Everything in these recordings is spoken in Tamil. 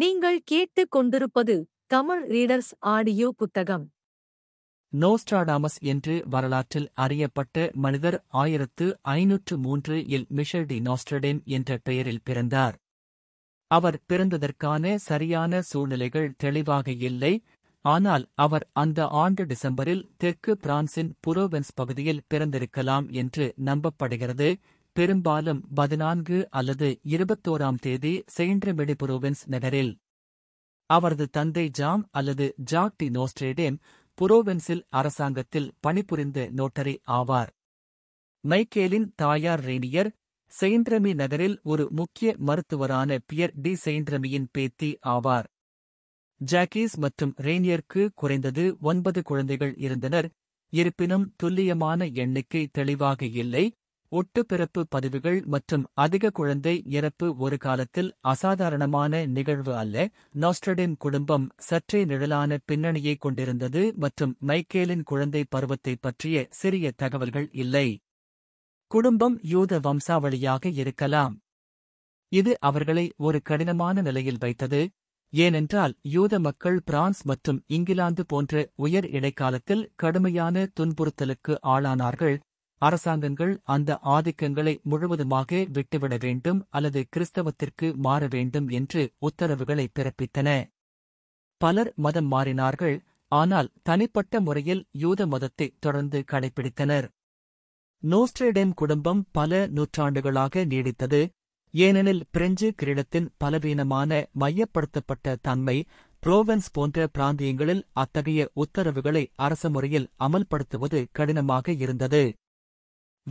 நீங்கள் கேட்டுக் கொண்டிருப்பது தமிழ் ரீடர்ஸ் ஆடியோ புத்தகம் நோஸ்ட்ராடாமஸ் என்று வரலாற்றில் அறியப்பட்ட மனிதர் ஆயிரத்து ஐநூற்று மூன்று இல் மிஷல் டி நோஸ்டடேம் என்ற பெயரில் பிறந்தார் அவர் பிறந்ததற்கான சரியான சூழ்நிலைகள் தெளிவாக இல்லை ஆனால் அவர் அந்த ஆண்டு டிசம்பரில் தெற்கு பிரான்சின் புரோவென்ஸ் பகுதியில் பிறந்திருக்கலாம் என்று நம்பப்படுகிறது பெரும்பாலும் பதினான்கு அல்லது இருபத்தோராம் தேதி மெடி புரோவின்ஸ் நகரில் அவரது தந்தை ஜாம் அல்லது ஜாக் டி நோஸ்ட்ரேடேம் புரோவென்ஸில் அரசாங்கத்தில் பணிபுரிந்த நோட்டரி ஆவார் மைக்கேலின் தாயார் ரேனியர் செயின்ட்ரமி நகரில் ஒரு முக்கிய மருத்துவரான பியர் டி செயின்ட்ரமியின் பேத்தி ஆவார் ஜாக்கீஸ் மற்றும் ரேனியர்க்கு குறைந்தது ஒன்பது குழந்தைகள் இருந்தனர் இருப்பினும் துல்லியமான எண்ணிக்கை தெளிவாக இல்லை ஒட்டுப்பிறப்பு பதிவுகள் மற்றும் அதிக குழந்தை இறப்பு ஒரு காலத்தில் அசாதாரணமான நிகழ்வு அல்ல நாஸ்ட்ரடின் குடும்பம் சற்றே நிழலான பின்னணியை கொண்டிருந்தது மற்றும் மைக்கேலின் குழந்தை பருவத்தை பற்றிய சிறிய தகவல்கள் இல்லை குடும்பம் யூத வம்சாவளியாக இருக்கலாம் இது அவர்களை ஒரு கடினமான நிலையில் வைத்தது ஏனென்றால் யூத மக்கள் பிரான்ஸ் மற்றும் இங்கிலாந்து போன்ற உயர் இடைக்காலத்தில் கடுமையான துன்புறுத்தலுக்கு ஆளானார்கள் அரசாங்கங்கள் அந்த ஆதிக்கங்களை முழுவதுமாக விட்டுவிட வேண்டும் அல்லது கிறிஸ்தவத்திற்கு மாற வேண்டும் என்று உத்தரவுகளை பிறப்பித்தன பலர் மதம் மாறினார்கள் ஆனால் தனிப்பட்ட முறையில் யூத மதத்தை தொடர்ந்து கடைபிடித்தனர் நோஸ்ட்ரேடேம் குடும்பம் பல நூற்றாண்டுகளாக நீடித்தது ஏனெனில் பிரெஞ்சு கிரீடத்தின் பலவீனமான மையப்படுத்தப்பட்ட தன்மை புரோவென்ஸ் போன்ற பிராந்தியங்களில் அத்தகைய உத்தரவுகளை அரச முறையில் அமல்படுத்துவது கடினமாக இருந்தது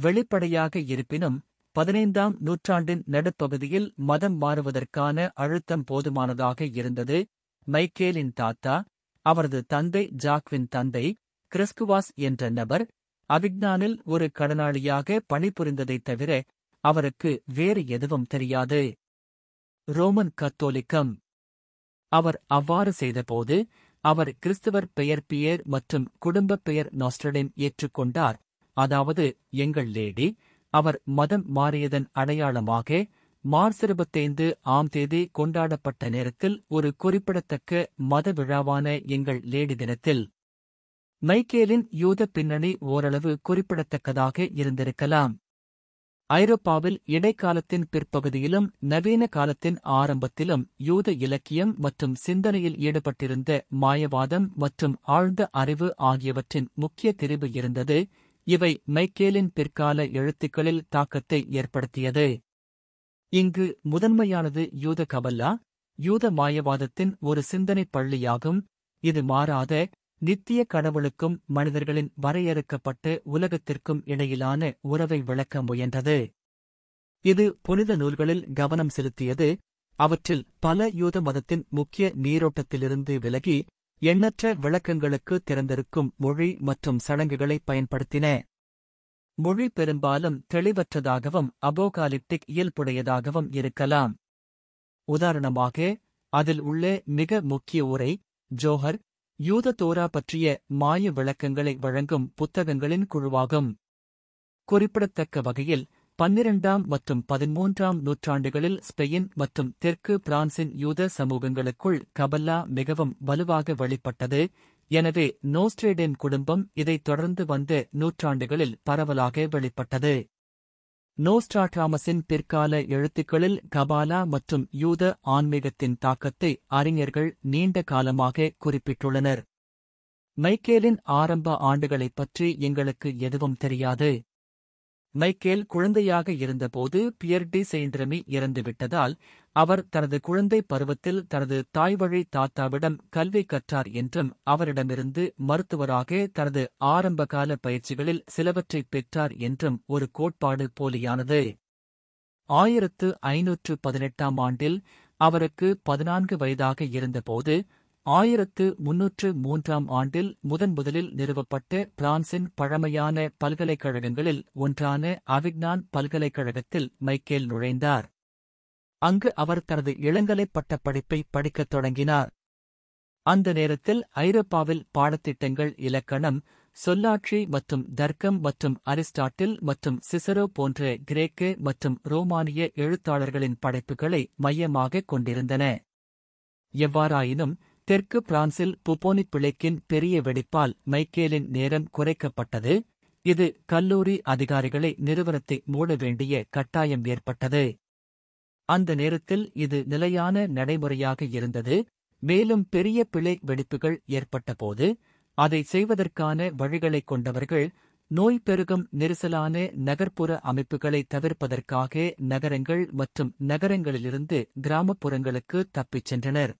வெளிப்படையாக இருப்பினும் பதினைந்தாம் நூற்றாண்டின் நடுப்பகுதியில் மதம் மாறுவதற்கான அழுத்தம் போதுமானதாக இருந்தது மைக்கேலின் தாத்தா அவரது தந்தை ஜாக்வின் தந்தை கிறிஸ்குவாஸ் என்ற நபர் அவிக்னானில் ஒரு கடனாளியாக பணிபுரிந்ததைத் தவிர அவருக்கு வேறு எதுவும் தெரியாது ரோமன் கத்தோலிக்கம் அவர் அவ்வாறு செய்தபோது அவர் கிறிஸ்துவர் பெயர் பியர் மற்றும் குடும்பப் பெயர் நாஸ்டர்டேம் ஏற்றுக்கொண்டார் அதாவது எங்கள் லேடி அவர் மதம் மாறியதன் அடையாளமாக மார்ச் இருபத்தைந்து ஆம் தேதி கொண்டாடப்பட்ட நேரத்தில் ஒரு குறிப்பிடத்தக்க மத விழாவான எங்கள் லேடி தினத்தில் மைக்கேலின் யூத பின்னணி ஓரளவு குறிப்பிடத்தக்கதாக இருந்திருக்கலாம் ஐரோப்பாவில் இடைக்காலத்தின் பிற்பகுதியிலும் நவீன காலத்தின் ஆரம்பத்திலும் யூத இலக்கியம் மற்றும் சிந்தனையில் ஈடுபட்டிருந்த மாயவாதம் மற்றும் ஆழ்ந்த அறிவு ஆகியவற்றின் முக்கிய தெரிவு இருந்தது இவை மைக்கேலின் பிற்கால எழுத்துக்களில் தாக்கத்தை ஏற்படுத்தியது இங்கு முதன்மையானது யூத கபல்லா யூத மாயவாதத்தின் ஒரு சிந்தனைப் பள்ளியாகும் இது மாறாத நித்திய கடவுளுக்கும் மனிதர்களின் வரையறுக்கப்பட்டு உலகத்திற்கும் இடையிலான உறவை விளக்க முயன்றது இது புனித நூல்களில் கவனம் செலுத்தியது அவற்றில் பல யூத மதத்தின் முக்கிய நீரோட்டத்திலிருந்து விலகி எண்ணற்ற விளக்கங்களுக்கு திறந்திருக்கும் மொழி மற்றும் சடங்குகளை பயன்படுத்தின மொழி பெரும்பாலும் தெளிவற்றதாகவும் அபோகாலிப்டிக் இயல்புடையதாகவும் இருக்கலாம் உதாரணமாக அதில் உள்ள மிக முக்கிய உரை ஜோஹர் யூத தோரா பற்றிய மாய விளக்கங்களை வழங்கும் புத்தகங்களின் குழுவாகும் குறிப்பிடத்தக்க வகையில் பன்னிரண்டாம் மற்றும் பதிமூன்றாம் நூற்றாண்டுகளில் ஸ்பெயின் மற்றும் தெற்கு பிரான்சின் யூத சமூகங்களுக்குள் கபல்லா மிகவும் வலுவாக வெளிப்பட்டது எனவே நோஸ்ட்ரேடின் குடும்பம் இதை தொடர்ந்து வந்த நூற்றாண்டுகளில் பரவலாக வெளிப்பட்டது நோஸ்ட்ராட்ராமஸின் பிற்கால எழுத்துக்களில் கபாலா மற்றும் யூத ஆன்மீகத்தின் தாக்கத்தை அறிஞர்கள் நீண்ட காலமாக குறிப்பிட்டுள்ளனர் மைக்கேலின் ஆரம்ப ஆண்டுகளைப் பற்றி எங்களுக்கு எதுவும் தெரியாது மைக்கேல் குழந்தையாக இருந்தபோது பியர் டி இறந்துவிட்டதால் அவர் தனது குழந்தை பருவத்தில் தனது தாய்வழி தாத்தாவிடம் கல்வி கற்றார் என்றும் அவரிடமிருந்து மருத்துவராக தனது ஆரம்பகால பயிற்சிகளில் சிலவற்றை பெற்றார் என்றும் ஒரு கோட்பாடு போலியானது ஆயிரத்து ஐநூற்று பதினெட்டாம் ஆண்டில் அவருக்கு பதினான்கு வயதாக இருந்தபோது ஆயிரத்து முன்னூற்று மூன்றாம் ஆண்டில் முதன் முதலில் நிறுவப்பட்ட பிரான்சின் பழமையான பல்கலைக்கழகங்களில் ஒன்றான அவிக்னான் பல்கலைக்கழகத்தில் மைக்கேல் நுழைந்தார் அங்கு அவர் தனது இளங்கலை பட்டப்படிப்பை படிக்கத் தொடங்கினார் அந்த நேரத்தில் ஐரோப்பாவில் பாடத்திட்டங்கள் இலக்கணம் சொல்லாட்சி மற்றும் தர்க்கம் மற்றும் அரிஸ்டாட்டில் மற்றும் சிசரோ போன்ற கிரேக்க மற்றும் ரோமானிய எழுத்தாளர்களின் படைப்புகளை மையமாகக் கொண்டிருந்தன எவ்வாறாயினும் தெற்கு பிரான்சில் புபோனிக் பிழைக்கின் பெரிய வெடிப்பால் மைக்கேலின் நேரம் குறைக்கப்பட்டது இது கல்லூரி அதிகாரிகளை நிறுவனத்தை மூட வேண்டிய கட்டாயம் ஏற்பட்டது அந்த நேரத்தில் இது நிலையான நடைமுறையாக இருந்தது மேலும் பெரிய பிழை வெடிப்புகள் ஏற்பட்டபோது அதை செய்வதற்கான வழிகளை கொண்டவர்கள் நோய் பெருகும் நெரிசலான நகர்ப்புற அமைப்புகளை தவிர்ப்பதற்காக நகரங்கள் மற்றும் நகரங்களிலிருந்து கிராமப்புறங்களுக்கு தப்பிச் சென்றனர்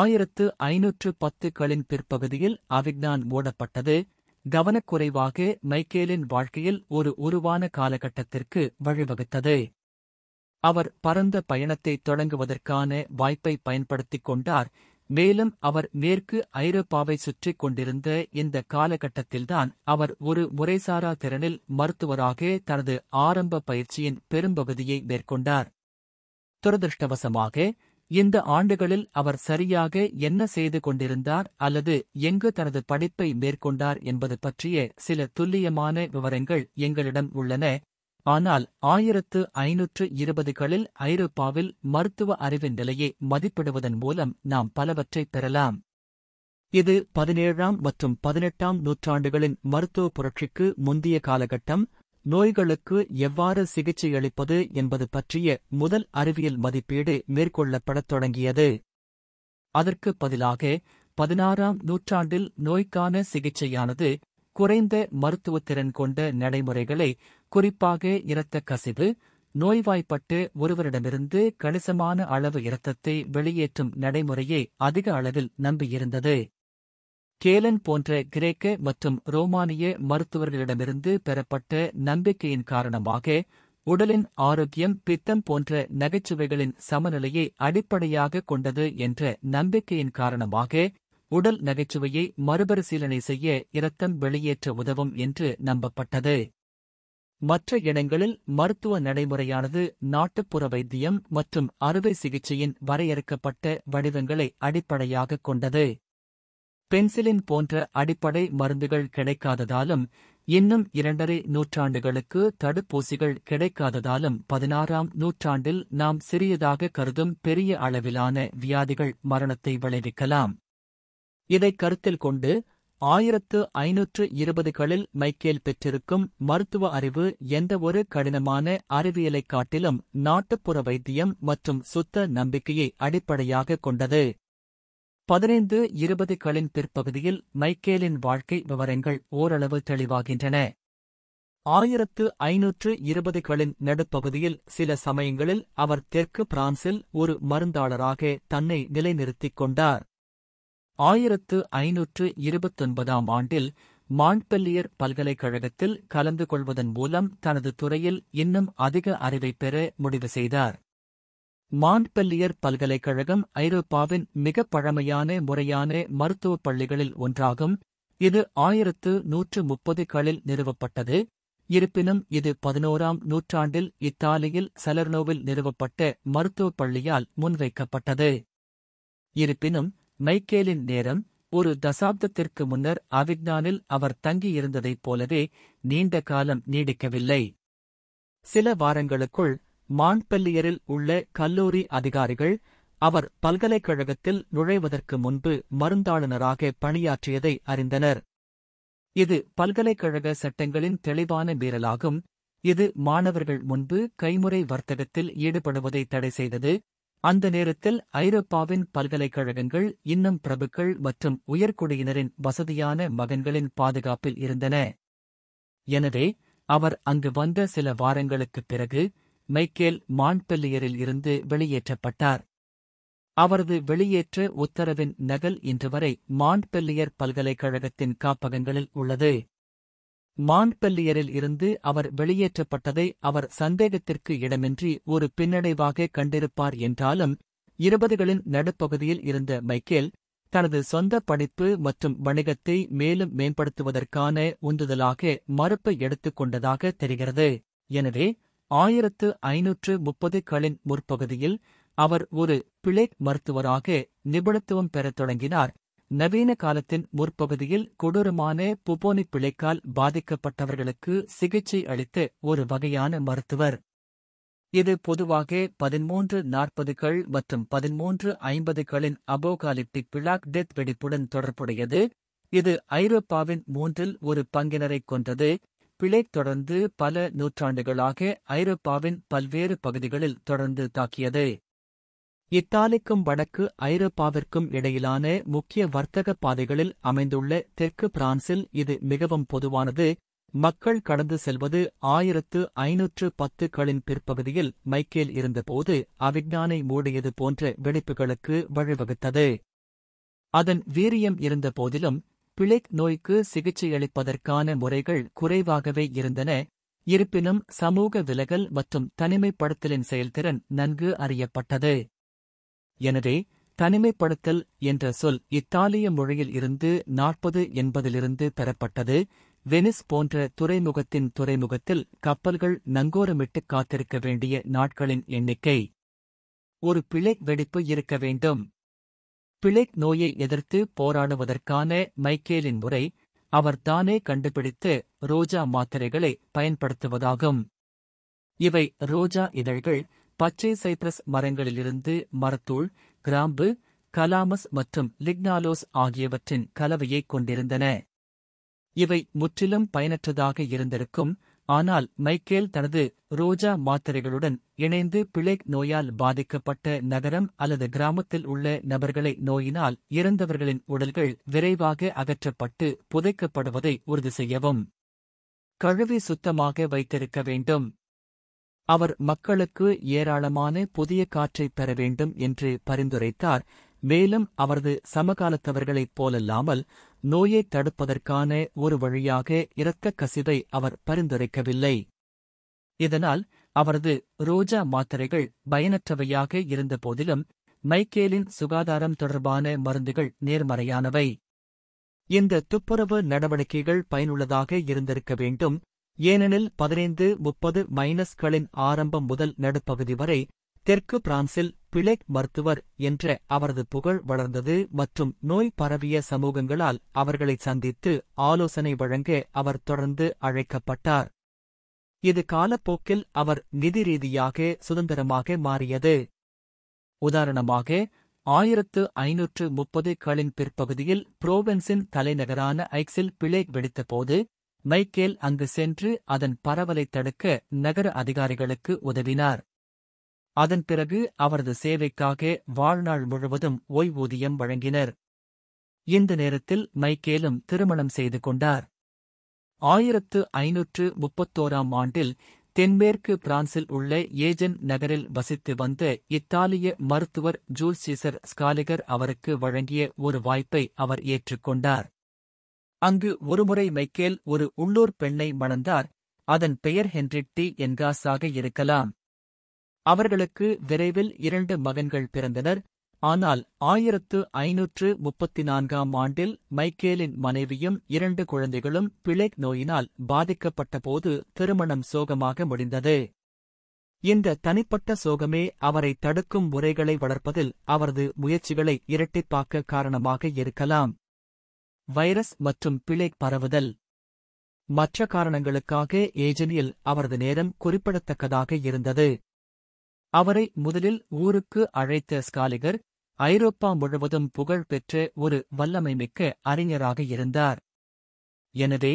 ஆயிரத்து ஐநூற்று பத்துகளின் பிற்பகுதியில் அவிக்னான் மூடப்பட்டது கவனக்குறைவாக மைக்கேலின் வாழ்க்கையில் ஒரு உருவான காலகட்டத்திற்கு வழிவகுத்தது அவர் பரந்த பயணத்தை தொடங்குவதற்கான வாய்ப்பை பயன்படுத்திக் கொண்டார் மேலும் அவர் மேற்கு ஐரோப்பாவை சுற்றிக் கொண்டிருந்த இந்த காலகட்டத்தில்தான் அவர் ஒரு முறைசாரா திறனில் மருத்துவராக தனது ஆரம்ப பயிற்சியின் பெரும்பகுதியை மேற்கொண்டார் துரதிருஷ்டவசமாக இந்த ஆண்டுகளில் அவர் சரியாக என்ன செய்து கொண்டிருந்தார் அல்லது எங்கு தனது படிப்பை மேற்கொண்டார் என்பது பற்றிய சில துல்லியமான விவரங்கள் எங்களிடம் உள்ளன ஆனால் ஆயிரத்து ஐநூற்று இருபதுகளில் ஐரோப்பாவில் மருத்துவ அறிவின் நிலையை மதிப்பிடுவதன் மூலம் நாம் பலவற்றை பெறலாம் இது பதினேழாம் மற்றும் பதினெட்டாம் நூற்றாண்டுகளின் மருத்துவ புரட்சிக்கு முந்தைய காலகட்டம் நோய்களுக்கு எவ்வாறு சிகிச்சையளிப்பது என்பது பற்றிய முதல் அறிவியல் மதிப்பீடு மேற்கொள்ளப்படத் தொடங்கியது அதற்கு பதிலாக பதினாறாம் நூற்றாண்டில் நோய்க்கான சிகிச்சையானது குறைந்த மருத்துவத்திறன் கொண்ட நடைமுறைகளை குறிப்பாக இரத்த கசிவு நோய்வாய்ப்பட்டு ஒருவரிடமிருந்து கணிசமான அளவு இரத்தத்தை வெளியேற்றும் நடைமுறையை அதிக அளவில் நம்பியிருந்தது கேலன் போன்ற கிரேக்க மற்றும் ரோமானிய மருத்துவர்களிடமிருந்து பெறப்பட்ட நம்பிக்கையின் காரணமாக உடலின் ஆரோக்கியம் பித்தம் போன்ற நகைச்சுவைகளின் சமநிலையை அடிப்படையாக கொண்டது என்ற நம்பிக்கையின் காரணமாக உடல் நகைச்சுவையை மறுபரிசீலனை செய்ய இரத்தம் வெளியேற்ற உதவும் என்று நம்பப்பட்டது மற்ற இடங்களில் மருத்துவ நடைமுறையானது நாட்டுப்புற வைத்தியம் மற்றும் அறுவை சிகிச்சையின் வரையறுக்கப்பட்ட வடிவங்களை அடிப்படையாகக் கொண்டது பென்சிலின் போன்ற அடிப்படை மருந்துகள் கிடைக்காததாலும் இன்னும் இரண்டரை நூற்றாண்டுகளுக்கு தடுப்பூசிகள் கிடைக்காததாலும் பதினாறாம் நூற்றாண்டில் நாம் சிறியதாக கருதும் பெரிய அளவிலான வியாதிகள் மரணத்தை விளைவிக்கலாம் இதை கருத்தில் கொண்டு ஆயிரத்து ஐநூற்று இருபதுகளில் மைக்கேல் பெற்றிருக்கும் மருத்துவ அறிவு எந்தவொரு கடினமான அறிவியலைக் காட்டிலும் நாட்டுப்புற வைத்தியம் மற்றும் சுத்த நம்பிக்கையை அடிப்படையாகக் கொண்டது பதினைந்து இருபதுகளின் பிற்பகுதியில் மைக்கேலின் வாழ்க்கை விவரங்கள் ஓரளவு தெளிவாகின்றன ஆயிரத்து ஐநூற்று இருபதுகளின் நடுப்பகுதியில் சில சமயங்களில் அவர் தெற்கு பிரான்சில் ஒரு மருந்தாளராக தன்னை நிலைநிறுத்திக் கொண்டார் ஆயிரத்து ஐநூற்று இருபத்தொன்பதாம் ஆண்டில் மாண்ட்பெல்லியர் பல்கலைக்கழகத்தில் கலந்து கொள்வதன் மூலம் தனது துறையில் இன்னும் அதிக அறிவை பெற முடிவு செய்தார் மான்பெல்லியர் பல்கலைக்கழகம் ஐரோப்பாவின் மிக பழமையான முறையான மருத்துவப் பள்ளிகளில் ஒன்றாகும் இது ஆயிரத்து நூற்று முப்பதுகளில் நிறுவப்பட்டது இருப்பினும் இது பதினோராம் நூற்றாண்டில் இத்தாலியில் சலர்னோவில் நிறுவப்பட்ட மருத்துவப் பள்ளியால் முன்வைக்கப்பட்டது இருப்பினும் மைக்கேலின் நேரம் ஒரு தசாப்தத்திற்கு முன்னர் அவிக்னானில் அவர் தங்கியிருந்ததைப் போலவே நீண்ட காலம் நீடிக்கவில்லை சில வாரங்களுக்குள் மாண்ட்பெல்லியரில் உள்ள கல்லூரி அதிகாரிகள் அவர் பல்கலைக்கழகத்தில் நுழைவதற்கு முன்பு மருந்தாளுநராக பணியாற்றியதை அறிந்தனர் இது பல்கலைக்கழக சட்டங்களின் தெளிவான மீறலாகும் இது மாணவர்கள் முன்பு கைமுறை வர்த்தகத்தில் ஈடுபடுவதை தடை செய்தது அந்த நேரத்தில் ஐரோப்பாவின் பல்கலைக்கழகங்கள் இன்னும் பிரபுக்கள் மற்றும் உயர்குடியினரின் வசதியான மகன்களின் பாதுகாப்பில் இருந்தன எனவே அவர் அங்கு வந்த சில வாரங்களுக்குப் பிறகு மைக்கேல் மான்பெல்லியரில் இருந்து வெளியேற்றப்பட்டார் அவரது வெளியேற்ற உத்தரவின் நகல் இன்று வரை மான்பெல்லியர் பல்கலைக்கழகத்தின் காப்பகங்களில் உள்ளது மான்பெல்லியரில் இருந்து அவர் வெளியேற்றப்பட்டதை அவர் சந்தேகத்திற்கு இடமின்றி ஒரு பின்னடைவாக கண்டிருப்பார் என்றாலும் இருபதுகளின் நடுப்பகுதியில் இருந்த மைக்கேல் தனது சொந்த படிப்பு மற்றும் வணிகத்தை மேலும் மேம்படுத்துவதற்கான உந்துதலாக மறுப்பை எடுத்துக்கொண்டதாக தெரிகிறது எனவே ஆயிரத்து ஐநூற்று முப்பதுகளின் முற்பகுதியில் அவர் ஒரு பிளேக் மருத்துவராக நிபுணத்துவம் பெறத் தொடங்கினார் நவீன காலத்தின் முற்பகுதியில் கொடூரமான புபோனி பிழைக்கால் பாதிக்கப்பட்டவர்களுக்கு சிகிச்சை அளித்த ஒரு வகையான மருத்துவர் இது பொதுவாக பதிமூன்று நாற்பதுகள் மற்றும் பதிமூன்று ஐம்பதுகளின் அபோகாலிப்டிக் பிளாக் டெத் வெடிப்புடன் தொடர்புடையது இது ஐரோப்பாவின் மூன்றில் ஒரு பங்கினரைக் கொன்றது பிளேக் தொடர்ந்து பல நூற்றாண்டுகளாக ஐரோப்பாவின் பல்வேறு பகுதிகளில் தொடர்ந்து தாக்கியது இத்தாலிக்கும் வடக்கு ஐரோப்பாவிற்கும் இடையிலான முக்கிய வர்த்தக பாதைகளில் அமைந்துள்ள தெற்கு பிரான்சில் இது மிகவும் பொதுவானது மக்கள் கடந்து செல்வது ஆயிரத்து ஐநூற்று பத்துகளின் பிற்பகுதியில் மைக்கேல் இருந்தபோது அவிஞானை மூடியது போன்ற வெடிப்புகளுக்கு வழிவகுத்தது அதன் வீரியம் இருந்த போதிலும் பிழைக் நோய்க்கு சிகிச்சையளிப்பதற்கான முறைகள் குறைவாகவே இருந்தன இருப்பினும் சமூக விலகல் மற்றும் தனிமைப்படுத்தலின் செயல்திறன் நன்கு அறியப்பட்டது எனவே தனிமைப்படுத்தல் என்ற சொல் இத்தாலிய மொழியில் இருந்து நாற்பது என்பதிலிருந்து பெறப்பட்டது வெனிஸ் போன்ற துறைமுகத்தின் துறைமுகத்தில் கப்பல்கள் நங்கோரமிட்டு காத்திருக்க வேண்டிய நாட்களின் எண்ணிக்கை ஒரு பிழை வெடிப்பு இருக்க வேண்டும் பிளேக் நோயை எதிர்த்து போராடுவதற்கான மைக்கேலின் முறை அவர் தானே கண்டுபிடித்து ரோஜா மாத்திரைகளை பயன்படுத்துவதாகும் இவை ரோஜா இதழ்கள் பச்சை சைப்ரஸ் மரங்களிலிருந்து மரத்தூள் கிராம்பு கலாமஸ் மற்றும் லிக்னாலோஸ் ஆகியவற்றின் கலவையைக் கொண்டிருந்தன இவை முற்றிலும் பயனற்றதாக இருந்திருக்கும் ஆனால் மைக்கேல் தனது ரோஜா மாத்திரைகளுடன் இணைந்து பிளேக் நோயால் பாதிக்கப்பட்ட நகரம் அல்லது கிராமத்தில் உள்ள நபர்களை நோயினால் இறந்தவர்களின் உடல்கள் விரைவாக அகற்றப்பட்டு புதைக்கப்படுவதை உறுதி செய்யவும் கழுவி சுத்தமாக வைத்திருக்க வேண்டும் அவர் மக்களுக்கு ஏராளமான புதிய காற்றை பெற வேண்டும் என்று பரிந்துரைத்தார் மேலும் அவரது சமகாலத்தவர்களைப் போலல்லாமல் நோயைத் தடுப்பதற்கான ஒரு வழியாக இரக்க கசிதை அவர் பரிந்துரைக்கவில்லை இதனால் அவரது ரோஜா மாத்திரைகள் பயனற்றவையாக இருந்தபோதிலும் மைக்கேலின் சுகாதாரம் தொடர்பான மருந்துகள் நேர்மறையானவை இந்த துப்புரவு நடவடிக்கைகள் பயனுள்ளதாக இருந்திருக்க வேண்டும் ஏனெனில் பதினைந்து முப்பது மைனஸ்களின் ஆரம்பம் முதல் நடுப்பகுதி வரை தெற்கு பிரான்சில் பிளேக் மருத்துவர் என்ற அவரது புகழ் வளர்ந்தது மற்றும் நோய் பரவிய சமூகங்களால் அவர்களை சந்தித்து ஆலோசனை வழங்க அவர் தொடர்ந்து அழைக்கப்பட்டார் இது காலப்போக்கில் அவர் நிதி ரீதியாக சுதந்திரமாக மாறியது உதாரணமாக ஆயிரத்து ஐநூற்று முப்பது களின் பிற்பகுதியில் புரோவென்ஸின் தலைநகரான ஐக்ஸில் பிளேக் வெடித்தபோது மைக்கேல் அங்கு சென்று அதன் பரவலை தடுக்க நகர அதிகாரிகளுக்கு உதவினார் அதன் பிறகு அவரது சேவைக்காக வாழ்நாள் முழுவதும் ஓய்வூதியம் வழங்கினர் இந்த நேரத்தில் மைக்கேலும் திருமணம் செய்து கொண்டார் ஆயிரத்து ஐநூற்று முப்பத்தோராம் ஆண்டில் தென்மேற்கு பிரான்சில் உள்ள ஏஜென் நகரில் வசித்து வந்த இத்தாலிய மருத்துவர் ஜூல் சீசர் ஸ்காலிகர் அவருக்கு வழங்கிய ஒரு வாய்ப்பை அவர் ஏற்றுக்கொண்டார் அங்கு ஒருமுறை மைக்கேல் ஒரு உள்ளூர் பெண்ணை மணந்தார் அதன் பெயர் ஹென்ரிட்டி என்காஸாக இருக்கலாம் அவர்களுக்கு விரைவில் இரண்டு மகன்கள் பிறந்தனர் ஆனால் ஆயிரத்து ஐநூற்று முப்பத்தி நான்காம் ஆண்டில் மைக்கேலின் மனைவியும் இரண்டு குழந்தைகளும் பிளேக் நோயினால் பாதிக்கப்பட்டபோது திருமணம் சோகமாக முடிந்தது இந்த தனிப்பட்ட சோகமே அவரை தடுக்கும் முறைகளை வளர்ப்பதில் அவரது முயற்சிகளை இரட்டிப்பாக்க காரணமாக இருக்கலாம் வைரஸ் மற்றும் பிளேக் பரவுதல் மற்ற காரணங்களுக்காக ஏஜனியில் அவரது நேரம் குறிப்பிடத்தக்கதாக இருந்தது அவரை முதலில் ஊருக்கு அழைத்த ஸ்காலிகர் ஐரோப்பா முழுவதும் புகழ்பெற்ற ஒரு வல்லமை மிக்க அறிஞராக இருந்தார் எனவே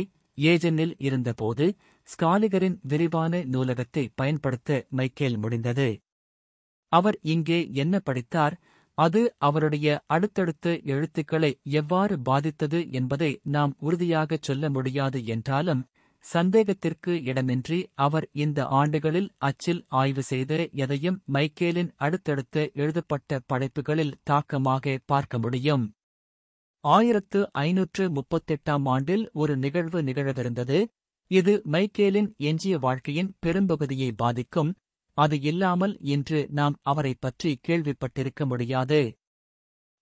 ஏஜனில் இருந்தபோது ஸ்காலிகரின் விரிவான நூலகத்தை பயன்படுத்த மைக்கேல் முடிந்தது அவர் இங்கே என்ன படித்தார் அது அவருடைய அடுத்தடுத்த எழுத்துக்களை எவ்வாறு பாதித்தது என்பதை நாம் உறுதியாகச் சொல்ல முடியாது என்றாலும் சந்தேகத்திற்கு இடமின்றி அவர் இந்த ஆண்டுகளில் அச்சில் ஆய்வு செய்த எதையும் மைக்கேலின் அடுத்தடுத்து எழுதப்பட்ட படைப்புகளில் தாக்கமாக பார்க்க முடியும் ஆயிரத்து ஐநூற்று முப்பத்தெட்டாம் ஆண்டில் ஒரு நிகழ்வு நிகழவிருந்தது இது மைக்கேலின் எஞ்சிய வாழ்க்கையின் பெரும்பகுதியை பாதிக்கும் அது இல்லாமல் இன்று நாம் அவரை பற்றி கேள்விப்பட்டிருக்க முடியாது